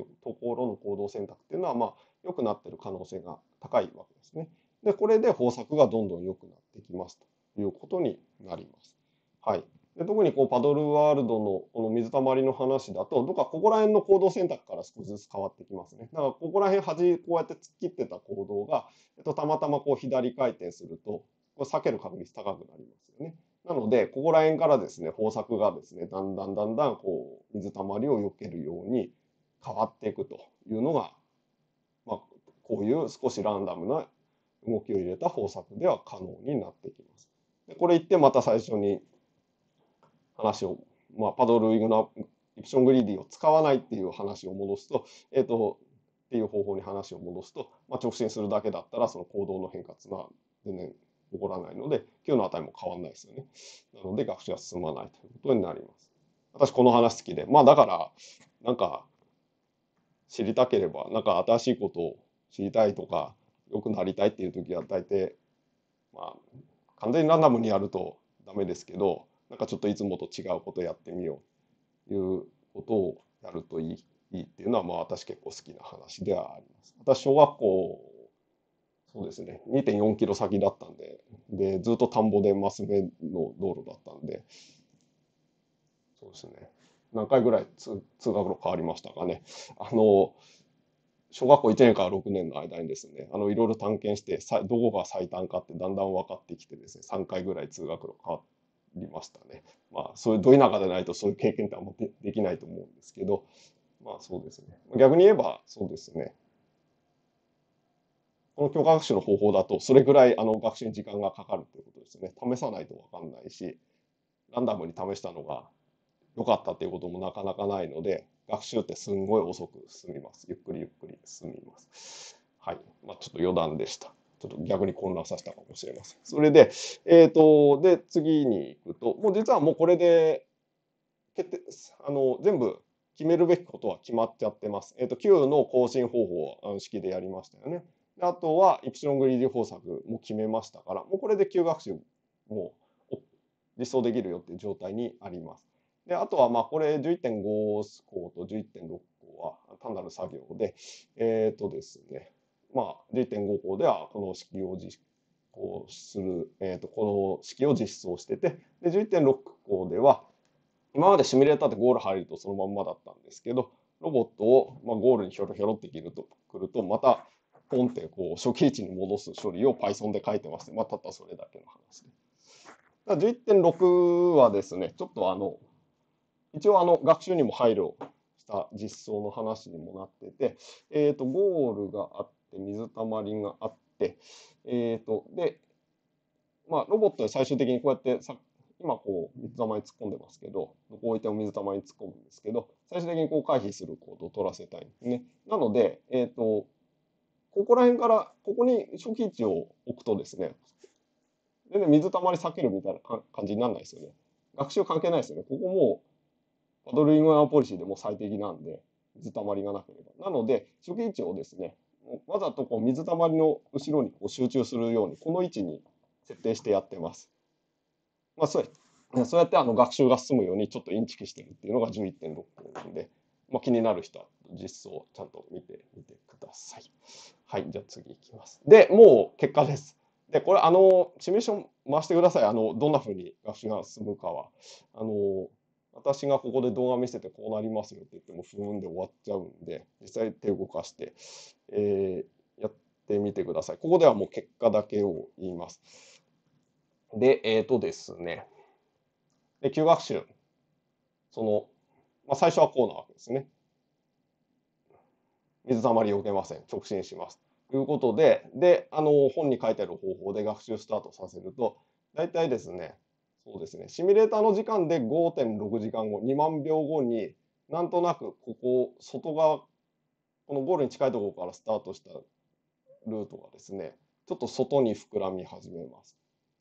[SPEAKER 1] ろの行動選択っていうのはまあ良くなってる可能性が高いわけですね。でこれで方策がどんどん良くなってきますということになります。はい、で特にこうパドルワールドのこの水たまりの話だとどっかここら辺の行動選択から少しずつ変わってきますねだからここら辺端こうやって突っ切ってた行動が、えっと、たまたまこう左回転するとこれ避ける確率高くなりますよね。なので、ここら辺からですね、方策がですね、だんだんだんだんこう、水たまりを避けるように変わっていくというのが、まあ、こういう少しランダムな動きを入れた方策では可能になってきます。でこれ言ってまた最初に話を、まあ、パドルイグナイプショングリーディを使わないっていう話を戻すと、えっ、ー、と、っていう方法に話を戻すと、まあ、直進するだけだったらその行動の変化つ全然起こらないので、日の値も変わんないですよね。なので、学習は進まないということになります。私、この話好きで。まあ、だから、なんか、知りたければ、なんか新しいことを知りたいとか、良くなりたいっていう時は、大体、まあ、完全にランダムにやるとダメですけど、なんかちょっといつもと違うことやってみようということをやるといいいいっていうのは、まあ、私結構好きな話ではあります。私、小学校そうですね、2.4キロ先だったんで、で、ずっと田んぼでマス目の道路だったんで、そうですね、何回ぐらい通通学路変わりましたかね。あの、小学校1年から6年の間にですね、あの、いろいろ探検して、さどこが最短かってだんだん分かってきてですね、3回ぐらい通学路変わりましたね。まあ、そういうど田舎でないとそういう経験ってあんまでできないと思うんですけど、まあそうですね。逆に言えば、そうですね。この教科学習の方法だと、それぐらいあの学習に時間がかかるということですね。試さないと分かんないし、ランダムに試したのが良かったということもなかなかないので、学習ってすんごい遅く進みます。ゆっくりゆっくり進みます。はい。まあ、ちょっと余談でした。ちょっと逆に混乱させたかもしれません。それで、えっ、ー、と、で、次に行くと、もう実はもうこれで、決定、あの、全部決めるべきことは決まっちゃってます。えっ、ー、と、Q の更新方法は式でやりましたよね。あとは、イプシロングリーディ方策も決めましたから、もうこれで急学習も実装できるよっていう状態にあります。で、あとは、まあ、これ11.5項と11.6項は単なる作業で、えっ、ー、とですね、まあ、11.5項ではこの式を実行する、えっ、ー、と、この式を実装してて、で、11.6項では、今までシミュレーターってゴール入るとそのまんまだったんですけど、ロボットをまあゴールにひょろひょろってると、くると、またポンってこう処刑値に戻す処理を Python で書いてまして、まあ、たったそれだけの話で。11.6はですね、ちょっとあの、一応あの学習にも配慮した実装の話にもなってて、えっ、ー、と、ゴールがあって、水たまりがあって、えっ、ー、と、で、まあ、ロボットで最終的にこうやってさ、今こう、水たまり突っ込んでますけど、どこ置いても水たまりに突っ込むんですけど、最終的にこう回避する行動を取らせたいんですね。なので、えっ、ー、と、ここら辺から、ここに初期値を置くとですね、全然水たまり避けるみたいな感じにならないですよね。学習関係ないですよね。ここもパドルインワンポリシーでも最適なんで、水たまりがなければ。なので、初期位置をですね、わざとこう水たまりの後ろにこう集中するように、この位置に設定してやってます。まあ、そうそうやってあの学習が進むようにちょっとインチキしてるっていうのが11.6なんで、まあ、気になる人は実装をちゃんと見てみてください。はい、じゃあ次いきます。で、もう結果です。で、これ、あの、シミュレーション回してください。あの、どんな風に学習が進むかは。あの、私がここで動画見せてこうなりますよって言っても、不運で終わっちゃうんで、実際手動かして、えー、やってみてください。ここではもう結果だけを言います。で、えっ、ー、とですね。で、旧学習。その、まあ、最初はこうなわけですね。水たまりを受けません。直進します。ということで、で、あの、本に書いてある方法で学習スタートさせると、大体ですね、そうですね、シミュレーターの時間で5.6時間後、2万秒後に、なんとなくここ、外側、このゴールに近いところからスタートしたルートがですね、ちょっと外に膨らみ始めます。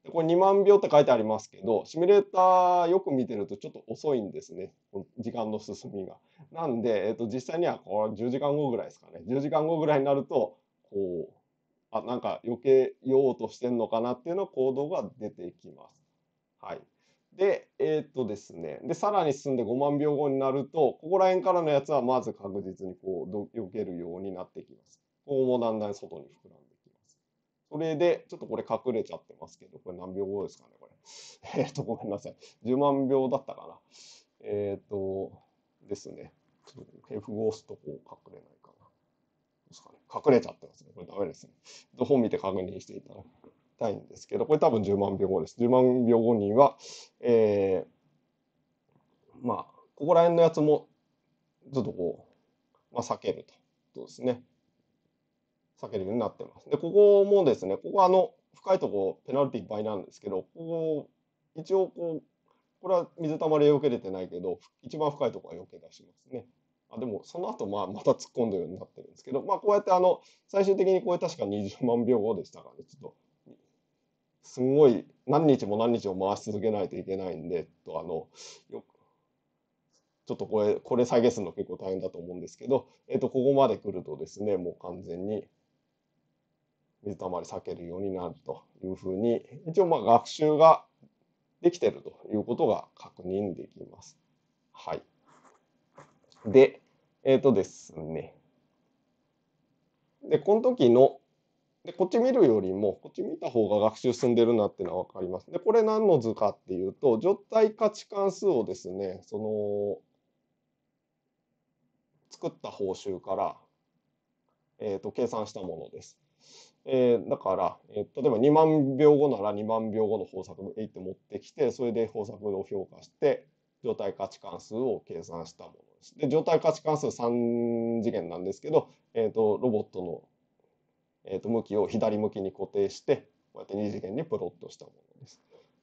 [SPEAKER 1] でこれ2万秒って書いてありますけど、シミュレーターよく見てるとちょっと遅いんですね、時間の進みが。なんで、えっと、実際にはこれ10時間後ぐらいですかね、10時間後ぐらいになると、こう、あ、なんか避けようとしてんのかなっていうの行動が出てきます。はい。で、えー、っとですね、で、さらに進んで5万秒後になると、ここら辺からのやつはまず確実にこう、避けるようになってきます。ここもだんだん外に膨らんでそれで、ちょっとこれ隠れちゃってますけど、これ何秒後ですかね、これ。えっ、ー、と、ごめんなさい。10万秒だったかな。えっ、ー、と、ですね。F ゴ押すとこう隠れないかな。ですかね。隠れちゃってますね。これダメですね。う見て確認していただきたいんですけど、これ多分10万秒後です。10万秒後には、えー、まあ、ここら辺のやつも、ちょっとこう、まあ、避けると。そうですね。避けるようになってます。で、ここもですね、ここあの、深いとこペナルティ倍なんですけど、ここ、一応こう、これは水たまりよけれてないけど、一番深いとこはよけ出しますね。あでも、その後、まあ、また突っ込んだようになってるんですけど、まあ、こうやって、あの、最終的にこれ確か20万秒後でしたからね、ちょっと、すごい、何日も何日も回し続けないといけないんで、と、あの、よく、ちょっとこれ、これ再現するの結構大変だと思うんですけど、えっ、と、ここまで来るとですね、もう完全に、水たまり避けるようになるというふうに一応まあ学習ができてるということが確認できます。はい。で、えっ、ー、とですね。で、この時ので、こっち見るよりも、こっち見た方が学習進んでるなっていうのは分かります。で、これ何の図かっていうと、状態価値関数をですね、その、作った報酬から、えっ、ー、と、計算したものです。えー、だから、えー、例えば2万秒後なら2万秒後の方策でいって持ってきて、それで方策を評価して、状態価値関数を計算したものです。で、状態価値関数3次元なんですけど、えっ、ー、と、ロボットの、えー、と向きを左向きに固定して、こうやって2次元にプロットしたものです。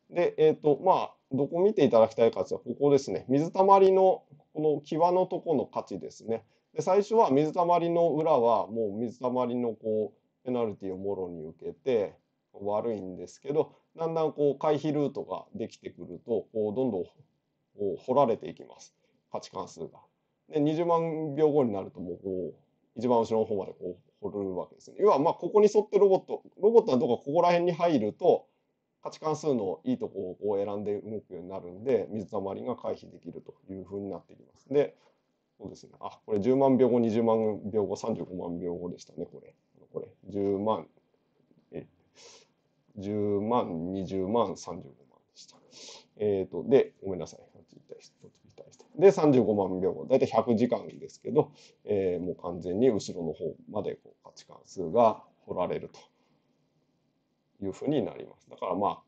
[SPEAKER 1] で、えっ、ー、と、まあ、どこ見ていただきたいかというと、ここですね。水たまりの、この際のとこの価値ですね。で、最初は水たまりの裏は、もう水たまりのこう、ペナルティをもろに受けて悪いんですけどだんだんこう回避ルートができてくるとこうどんどんこう掘られていきます価値関数が。で20万秒後になるともうこう一番後ろの方までこう掘るわけですね。要はまあここに沿ってロボットロボットはどこかここら辺に入ると価値関数のいいとこを選んで動くようになるんで水たまりが回避できるというふうになってきます。でそうですねあこれ10万秒後20万秒後35万秒後でしたねこれ。これ。10万、え、10万、20万、35万でした。えっ、ー、と、で、ごめんなさい。で、35万秒後、だいたい100時間ですけど、えー、もう完全に後ろの方までこう価値関数が掘られるというふうになります。だからま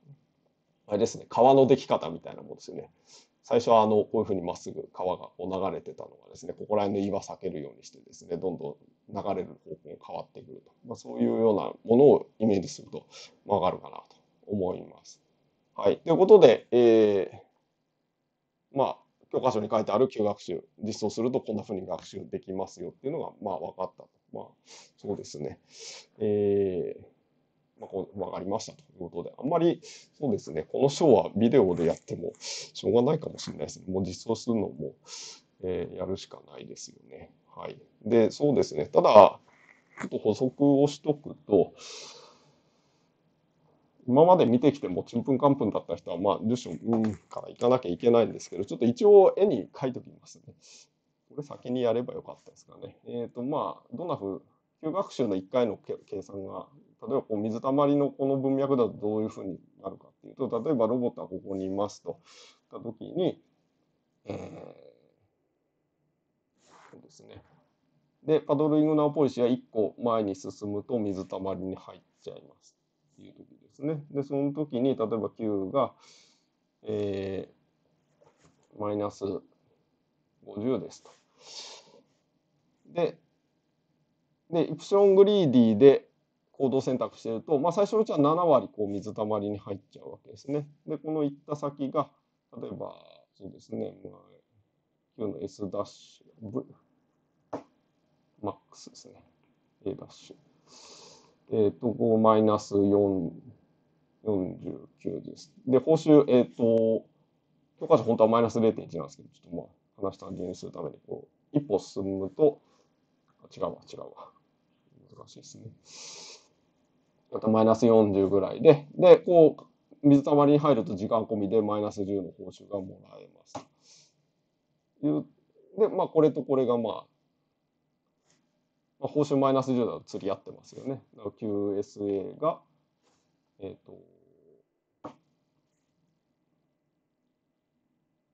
[SPEAKER 1] あ、あれですね、川のでき方みたいなものですよね。最初はあのこういうふうにまっすぐ川がこう流れてたのがですねここら辺の岩避けるようにしてですねどんどん流れる方向が変わってくると、まあ、そういうようなものをイメージすると曲がるかなと思います。はい、ということで、えー、まあ教科書に書いてある旧学習実装するとこんなふうに学習できますよっていうのがまあ分かったとまあそうですねえー、まあ、こう分かりましたということであんまりそうですねこの章はビデオでやってもしょうがないかもしれないですねもう実装するのも、えー、やるしかないですよね。はい。で、そうですね。ただ、ちょっと補足をしとくと、今まで見てきてもちんぷんかんぷんだった人は、まあ、住所、うん、から行かなきゃいけないんですけど、ちょっと一応絵に描いときますね。これ先にやればよかったですかね。えっ、ー、と、まあ、どんなふう、旧学習の1回の計算が、例えばこう水たまりのこの文脈だとどういうふうになるかっていうと、例えばロボットはここにいますと、たときに、えーくんですね。で、パドルイングナーポリシーは1個前に進むと水たまりに入っちゃいますっていう時ですね。で、その時に例えば9が、えー、マイナス50ですと。で、で、イプショングリーディで行動選択してると、まあ、最初のうちは7割こう水たまりに入っちゃうわけですね。で、この行った先が、例えば、そうですね、まあ、9の S ダッシュ、マックスですね。A ダッシュ。えっ、ー、と、5マイナス4、9です。で、報酬、えっ、ー、と、教科書本当はマイナス0.1なんですけど、ちょっとまあ、話した原因するために、こう、一歩進むと、あ、違うわ、違うわ。難しいですね。またマイナス40ぐらいで、で、こう、水たまりに入ると時間込みでマイナス10の報酬がもらえます。いうで、まあ、これとこれがまあ、まあ、報酬マイナス10だと釣り合ってますよね。QSA が、えっ、ー、と、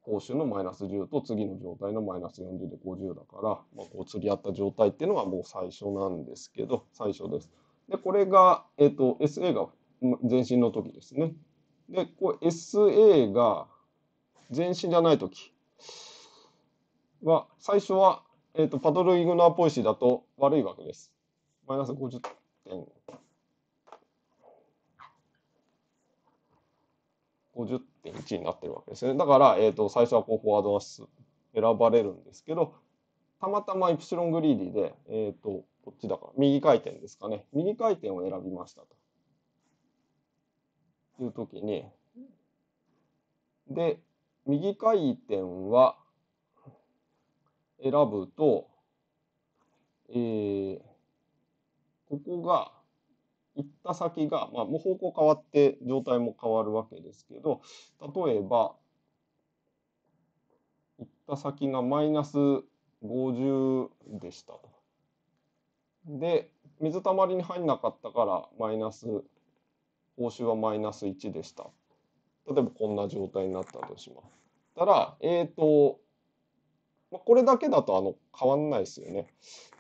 [SPEAKER 1] 報酬のマイナス10と次の状態のマイナス40で50だから、まあ、こう釣り合った状態っていうのはもう最初なんですけど、最初です。で、これが、えっ、ー、と、SA が前進の時ですね。で、こう SA が前進じゃない時は、最初はえっ、ー、と、パドルイグナーポイシーだと悪いわけです。マイナス50点。50.1になってるわけですね。だから、えっ、ー、と、最初はこう、フォワードス。選ばれるんですけど、たまたまイプシロングリーディで、えっ、ー、と、こっちだから、右回転ですかね。右回転を選びましたと。いうときに、で、右回転は、選ぶと、えー、ここが、行った先が、まあ、もう方向変わって状態も変わるわけですけど、例えば、行った先がマイナス50でしたと。で、水たまりに入んなかったから、マイナス、報酬はマイナス1でした。例えばこんな状態になったとします。たら、えっ、ー、と、まあ、これだけだとあの変わんないですよね。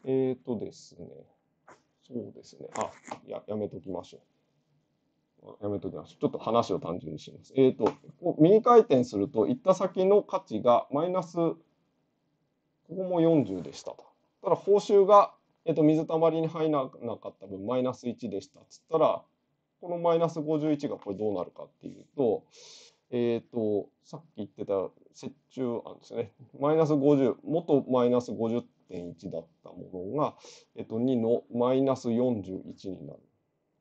[SPEAKER 1] えっ、ー、とですね。そうですね。あ、ややめときましょう。やめときましょう。ちょっと話を単純にします。えっ、ー、と、右回転すると、行った先の価値がマイナス、ここも40でしたと。ただ、報酬が、えーと、水たまりに入らなかった分、マイナス1でしたっつったら、このマイナス51がこれどうなるかっていうと、えっ、ー、と、さっき言ってた折衷案ですね。マイナス50、元マイナス50.1だったものが、えっ、ー、と、2のマイナス41になる。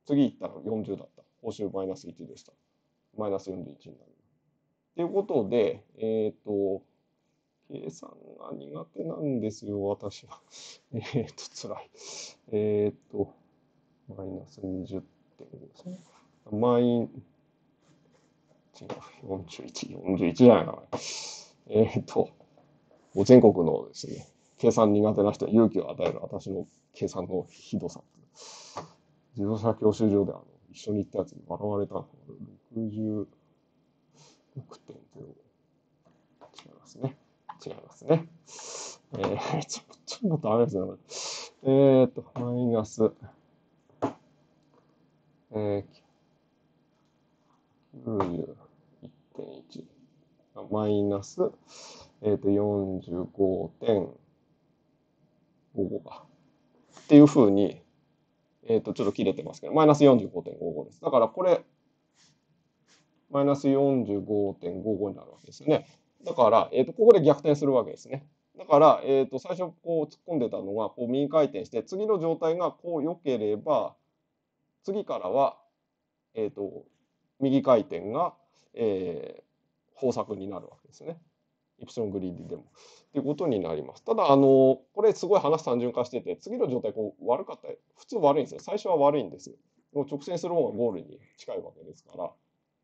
[SPEAKER 1] 次行ったら40だった。報酬マイナス1でした。マイナス41になる。ということで、えっ、ー、と、計算が苦手なんですよ、私は。えっと、つらい。えっと、マイナス20.5ですね。マイ41、41じゃないかな。えー、っと、全国のですね、計算苦手な人に勇気を与える私の計算のひどさ。自動車教習所であの一緒に行ったやつに笑われたのが66.0。違いますね。違いますね。えー、ちょ、ちょっとダメですね。えー、っと、マイナス、えー、90。1マイナス、えー、と45.55かっていうふうに、えー、とちょっと切れてますけどマイナス45.55ですだからこれマイナス45.55になるわけですよねだから、えー、とここで逆転するわけですねだから、えー、と最初こう突っ込んでたのがこう右回転して次の状態がこう良ければ次からは、えー、と右回転がえー、方策になるわけですね。イプシロングリーディでも。っていうことになります。ただ、あの、これすごい話単純化してて、次の状態こう悪かったり、普通悪いんですよ。最初は悪いんですよ。もう直線する方がゴールに近いわけですから、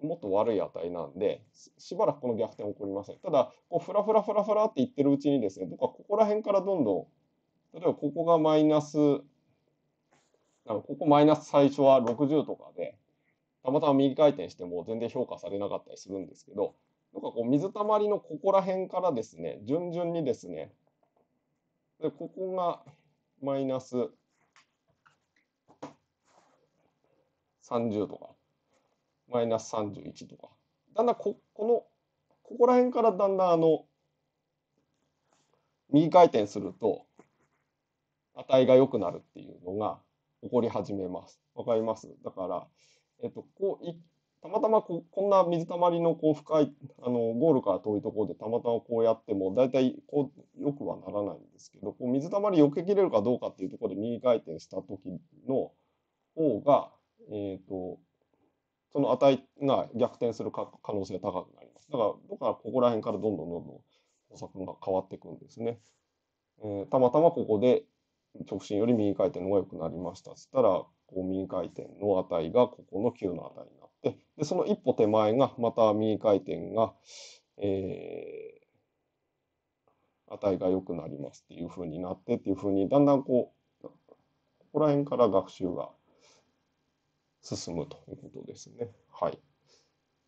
[SPEAKER 1] もっと悪い値なんで、しばらくこの逆転起こりません。ただ、こうフラフラフラフラって言ってるうちにですね、僕はここら辺からどんどん、例えばここがマイナス、ここマイナス最初は60とかで、たまたま右回転しても全然評価されなかったりするんですけどなんかこう水たまりのここら辺からですね順々にですねでここがマイナス30とかマイナス31とかだんだんここのここら辺からだんだんあの右回転すると値が良くなるっていうのが起こり始めます。わかりますだからえっと、こうたまたまここんな水たまりのこう深いあのゴールから遠いところでたまたまこうやっても大体こうよくはならないんですけどこう水たまり避けきれるかどうかっていうところで右回転した時の方が、えーと、その値が逆転する可能性が高くなります。だから僕はここら辺からどんどんどんどん方策が変わっていくんですね。えー、たまたまここで直進より右回転の方が良くなりました。そしたらこう右回転の値がここの9の値になってでその一歩手前がまた右回転が、えー、値が良くなりますっていう風になってっていう風にだんだんこうここら辺から学習が進むということですね。はい。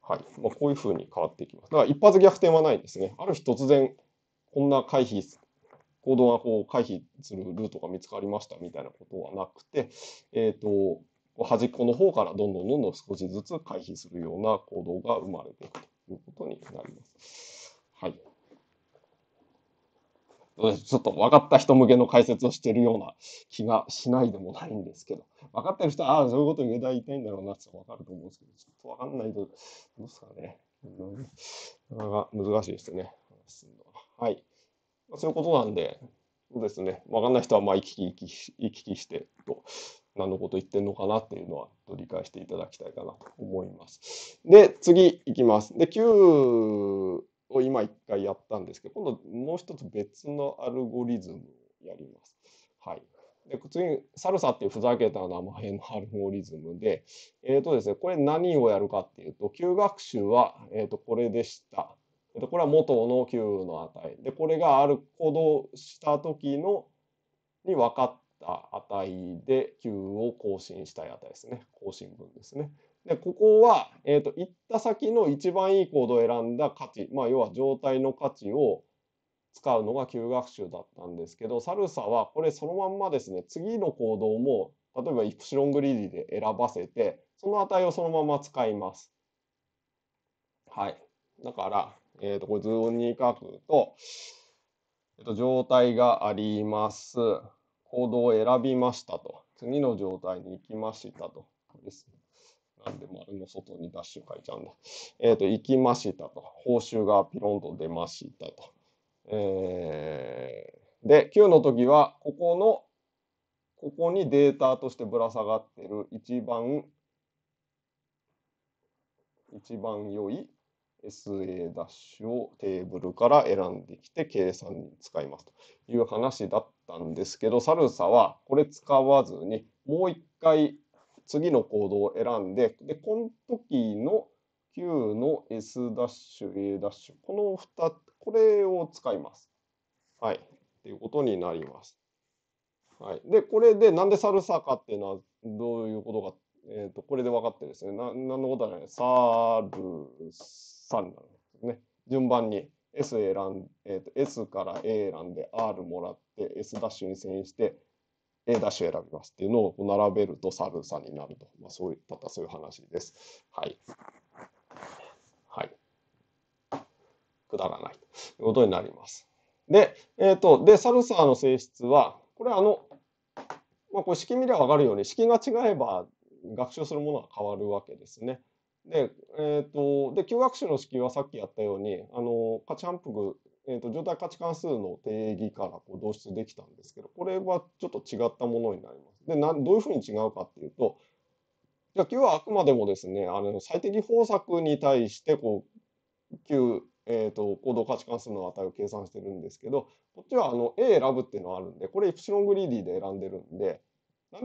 [SPEAKER 1] はい。まあ、こういう風に変わっていきます。だから一発逆転はないですね。ある日突然、こんな回避行動がこう回避するルートが見つかりましたみたいなことはなくて、えっ、と、端っこの方からどんどんどんどん少しずつ回避するような行動が生まれていくということになります。はい。ちょっと分かった人向けの解説をしているような気がしないでもないんですけど、分かってる人は、ああ、そういうこと言えたら痛いいんだろうなって分かると思うんですけど、ちょっと分かんないと、どうですかね。なかなか難しいですね。はい。まあ、そういうことなんで、そうですね、分かんない人はまあ行き来行き行き来してと、何のこと言ってんのかなっていうのは理解していただきたいかなと思います。で、次いきます。で、Q を今一回やったんですけど、今度もう一つ別のアルゴリズムをやります。はい。で次にサルサっていうふざけた名前のアルゴリズムで、えっ、ー、とですね、これ何をやるかっていうと、Q 学習は、えー、とこれでした。と、これは元の Q の値でこれがある行動した時のに分かった値で Q を更新したい値ですね更新分ですねでここは、えーと、と行った先の一番いい行動を選んだ価値、まあ、要は状態の価値を使うのが Q 学習だったんですけどサルサはこれそのまんまですね次の行動も例えばイプシロングリーディで選ばせてその値をそのまま使いますはいだからえっ、ー、と、これ図に書くと、えっ、ー、と、状態があります。行動を選びましたと。次の状態に行きましたと。です。なんで丸の外にダッシュ書いちゃうんだ。えっ、ー、と、行きましたと。報酬がピロンと出ましたと。えー、で、9の時は、ここの、ここにデータとしてぶら下がってる一番、一番良い SA ダッシュをテーブルから選んできて計算に使いますという話だったんですけど、サルサはこれ使わずに、もう一回次のコードを選んで、で、この時の Q の S ダッシュ、A ダッシュ、この2、つこれを使います。はい。っていうことになります。はい。で、これでなんでサルサかっていうのはどういうことか、えっ、ー、と、これで分かってですね、な、んのことはない。サルサ。3なんですね。順番に S, 選ん、えー、と S から A 選んで R もらって S' ダッシュに遷移して A' ダッシュ選びますっていうのを並べるとサルサになると、まあ、そういったそういう話です。はい。はい。くだらないということになります。で、えっ、ー、と、で、サルサの性質は、これあの、まあ、これ式見れば分かるように式が違えば学習するものは変わるわけですね。で、えっ、ー、と、で、旧学習の式はさっきやったように、あの、価値反復、えっ、ー、と、状態価値関数の定義からこう導出できたんですけど、これはちょっと違ったものになります。で、などういうふうに違うかっていうと、じゃあ Q はあくまでもですね、あの、最適方策に対して、こう、Q、えっ、ー、と、行動価値関数の値を計算してるんですけど、こっちはあの、A 選ぶっていうのがあるんで、これイプシロングリーディで選んでるんで、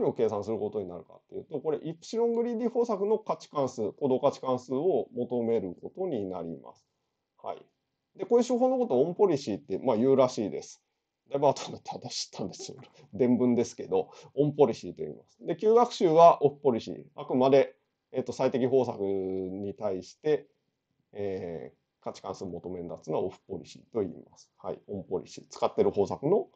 [SPEAKER 1] を計算することになるかっていうと、これ、イプシロングリーディ法則の価値関数、行動価値関数を求めることになります。はい。で、こういう手法のことをオンポリシーって、まあ、言うらしいです。だいぶ後にな私知ったんですよ。伝文ですけど、オンポリシーと言います。で、旧学習はオフポリシー。あくまで、えっ、と、最適方策に対して、えー、価値関数求めるんだつうのはオフポリシーと言います。はい。オンポリシー。使ってる方策の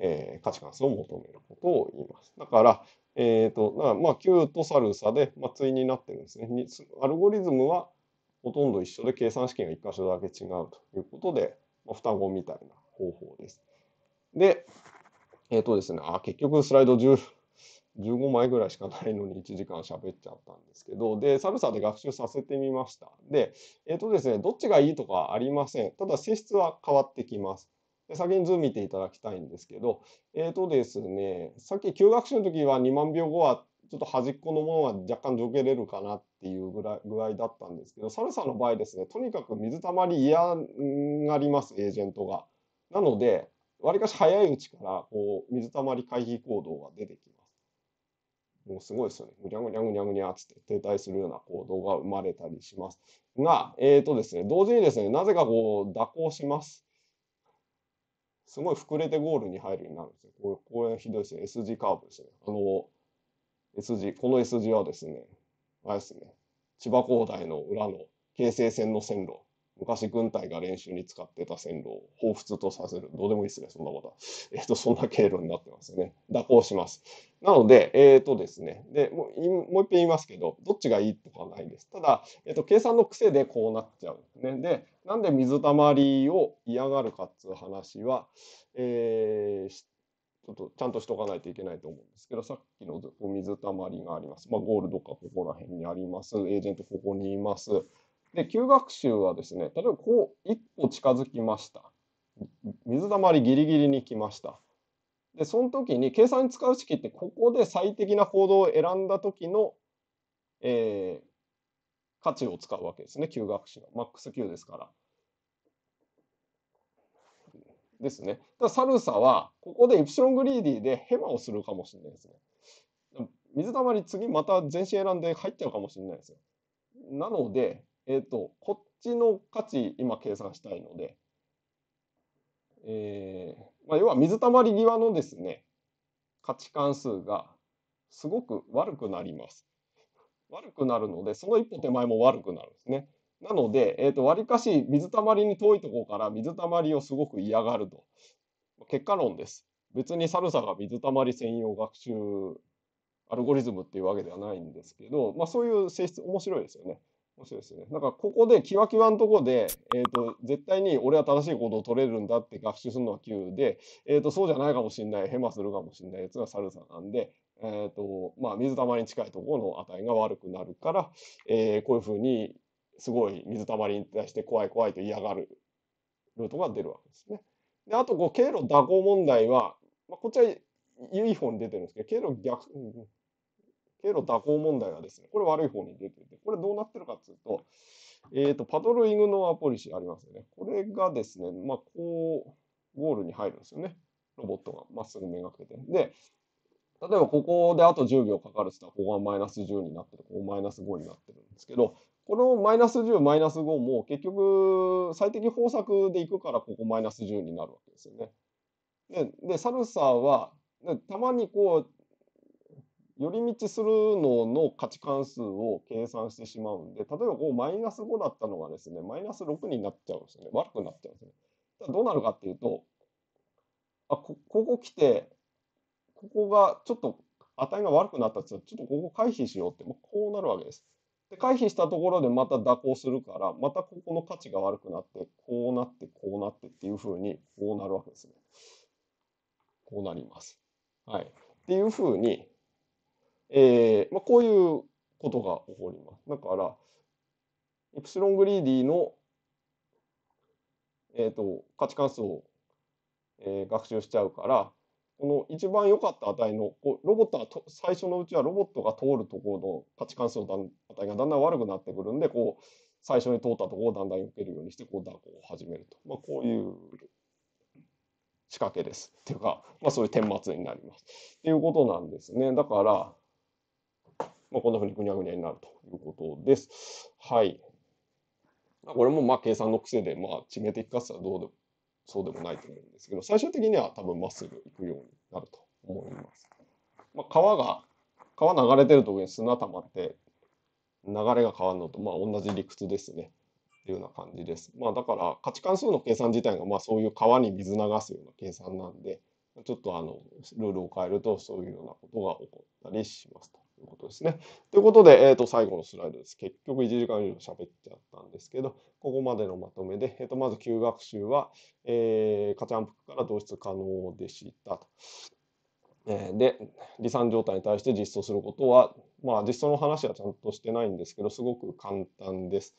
[SPEAKER 1] えー、価値観を求めることを言います。だから、えー、と、まあ、Q とサルサで、まあ、対になってるんですね。アルゴリズムはほとんど一緒で、計算試験が1箇所だけ違うということで、まあ、双子みたいな方法です。で、えっ、ー、とですね、あ、結局スライド10、15枚ぐらいしかないのに1時間喋っちゃったんですけど、で、サルサで学習させてみました。で、えっ、ー、とですね、どっちがいいとかありません。ただ性質は変わってきます。で先に図見ていただきたいんですけど、えーとですね、さっき休学習の時は2万秒後はちょっと端っこのものは若干除けれるかなっていうぐらい具合だったんですけど、サルサの場合ですね、とにかく水たまり嫌がります、エージェントが。なので、わりかし早いうちからこう水たまり回避行動が出てきます。もうすごいですよね。ぐにゃぐにゃぐにゃぐにゃっつって停滞するような行動が生まれたりします。が、えっ、ー、とですね、同時にですね、なぜかこう蛇行します。すごい膨れてゴールに入るようになるんですよ。これ、これひどいですね。S 字カーブですね。あの、S 字、この S 字はですね、あれですね、千葉工大の裏の京成線の線路昔軍隊が練習に使ってた線路を彷彿とさせる。どうでもいいですね、そんなことは。えっ、ー、と、そんな経路になってますよね。蛇行します。なので、えっ、ー、とですね、で、もう、もう一遍言いますけど、どっちがいいとかないです。ただ、えっ、ー、と、計算の癖でこうなっちゃうんですね。で、なんで水たまりを嫌がるかっつう話は、えー、ちょっとちゃんとしとかないといけないと思うんですけど、さっきの水たまりがあります。まあ、ゴールドかここら辺にあります。エージェントここにいます。で、急学習はですね、例えばこう、一歩近づきました。水たまりギリギリに来ました。で、その時に計算に使う式って、ここで最適な行動を選んだ時の、えー、価値を使うわけですね、急学習の。マックス級ですから。ですね。ただ、サルサは、ここでエプシロングリーディでヘマをするかもしれないですね。水たまり次また全身選んで入っちゃうかもしれないですよ。なので、えっ、ー、と、こっちの価値、今計算したいので、えー、まあ、要は水たまり際のですね、価値関数がすごく悪くなります。悪くなるので、その一歩手前も悪くなるんですね。なので、えっ、ー、と、わりかし水たまりに遠いところから水たまりをすごく嫌がると。結果論です。別にサルサが水たまり専用学習アルゴリズムっていうわけではないんですけど、まあそういう性質面白いですよね。面白いですね。なんかここでキワキワのとこで、えーと、絶対に俺は正しい行動を取れるんだって学習するのは急で、えーと、とそうじゃないかもしれないヘマするかもしれないやつがサルサなんで、えーとまあ、水たまりに近いところの値が悪くなるから、えー、こういうふうにすごい水たまりに対して怖い怖いと嫌がるルートが出るわけですね。であとこう経路蛇行問題は、まあ、こっちは UFO に出てるんですけど経路逆経路多項問題がですね、これ悪い方に出てて、これどうなってるかっていうと、えっ、ー、と、パトルイグノアポリシーありますよね。これがですね、まあ、こう、ゴールに入るんですよね。ロボットがまっすぐめがけて。で、例えばここであと10秒かかるって言ったら、ここがマイナス10になってる、ここマイナス5になってるんですけど、このマイナス10、マイナス5も結局最適方策でいくからここマイナス10になるわけですよね。で、でサルサーは、たまにこう、寄り道するのの価値関数を計算してしまうんで、例えばこうマイナス5だったのがですね、マイナス6になっちゃうんですよね。悪くなっちゃうんですね。どうなるかっていうと、あここ来て、ここがちょっと値が悪くなったっつちょっとここ回避しようって、まあ、こうなるわけです。で回避したところでまた蛇行するからまたここの価値が悪くなってこうなってこうなってっていうふうにこうなるわけですね。こうなります。はい、っていうふうにえーまあ、こういうことが起こります。だから、イプシロングリーディの、えーと、価値関数を、えー、学習しちゃうから、この一番良かった値の、こうロボットがと最初のうちはロボットが通るところの価値関数の値がだんだん悪くなってくるんで、こう最初に通ったところをだんだん受けるようにして、こう蛇行を始めると。まあ、こういう仕掛けです。っていうか、まあ、そういう顛末になります。っていうことなんですね。だから、まあ、こんなふうにぐにゃぐにゃになるということです。はい。まあ、これもまあ計算の癖で、まあ、致命的かつはどうでも、そうでもないと思うんですけど、最終的には多分まっすぐ行くようになると思います。まあ、川が、川流れてるとに砂溜まって、流れが変わるのと、まあ、同じ理屈ですね。っていうような感じです。まあ、だから価値関数の計算自体がまあそういう川に水流すような計算なんで、ちょっとあのルールを変えるとそういうようなことが起こったりしますと。いうことですね。ということで、えっ、ー、と、最後のスライドです。結局1時間以上喋っちゃったんですけど、ここまでのまとめで、えっ、ー、と、まず、旧学習は、えー、カチャンプクから導出可能でしたと。えで、離散状態に対して実装することは、まあ、実装の話はちゃんとしてないんですけど、すごく簡単です。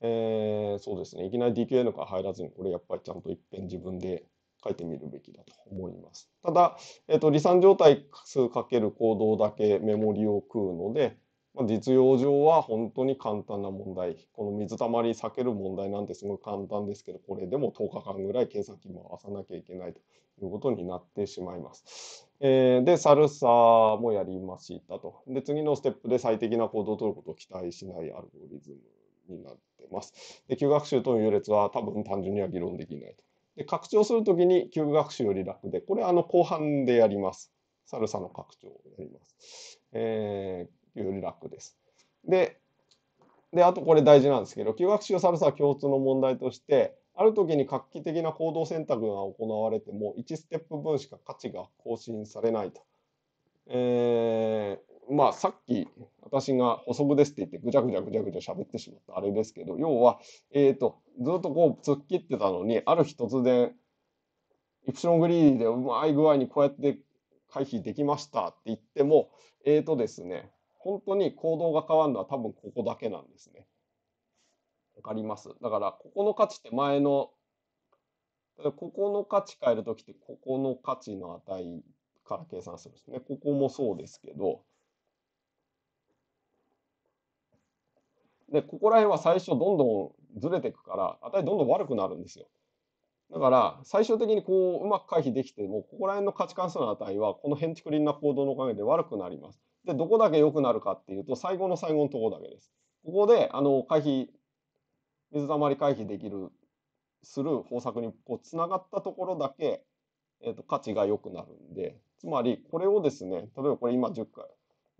[SPEAKER 1] えー、そうですね。いきなり DQN から入らずに、これやっぱりちゃんと一遍自分で書いてみるべきだと思います。ただ、えーと、離散状態数かける行動だけメモリを食うので、まあ、実用上は本当に簡単な問題この水たまり避ける問題なんてすごい簡単ですけどこれでも10日間ぐらい計算機回さなきゃいけないということになってしまいます。えー、で、サルサもやりましたと。で、次のステップで最適な行動を取ることを期待しないアルゴリズムになってます。で、旧学習との優劣は多分単純には議論できないと。で拡張するときにキューブ学習より楽で、これはあの後半でやります。サルサの拡張をやります。えー、より楽です。で、で、あとこれ大事なんですけど、キューブ学習サルサ共通の問題として、ある時に画期的な行動選択が行われても、1ステップ分しか価値が更新されないと。えまあさっき私が補足ですって言ってぐちゃぐちゃぐちゃぐちゃ喋ってしまったあれですけど要は、えーと、ずっとこう突っ切ってたのにある日突然イプシロングリーディでうまい具合にこうやって回避できましたって言ってもえっ、ー、とですね本当に行動が変わるのは多分ここだけなんですね。わかりますだからここの価値って前のここの価値変える時ってここの価値の値から計算するんですね。ここもそうですけどで、ここら辺は最初どんどんずれていくから、値どんどん悪くなるんですよ。だから、最終的にこう、うまく回避できても、ここら辺の価値関数の値は、この変築林な行動のおかげで悪くなります。で、どこだけ良くなるかっていうと、最後の最後のとこだけです。ここで、あの、回避、水たまり回避できる、する方策にこう、つながったところだけ、えっ、ー、と、価値が良くなるんで、つまり、これをですね、例えばこれ今10回、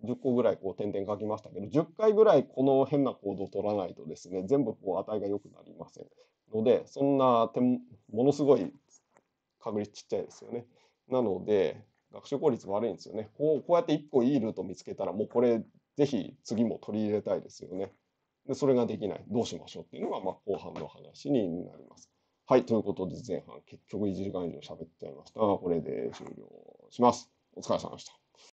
[SPEAKER 1] 10個ぐらいこう点々書きましたけど、10回ぐらいこの変な行動を取らないとですね、全部こう値が良くなりません。ので、そんな点、ものすごい確率ちっちゃいですよね。なので、学習効率悪いんですよね。こうこうやって1個いいルート見つけたら、もうこれ、ぜひ次も取り入れたいですよね。で、それができない。どうしましょうっていうのが、まあ、後半の話になります。はい、ということで前半、結局1時間以上喋っちゃいましたが、これで終了します。お疲れ様でした。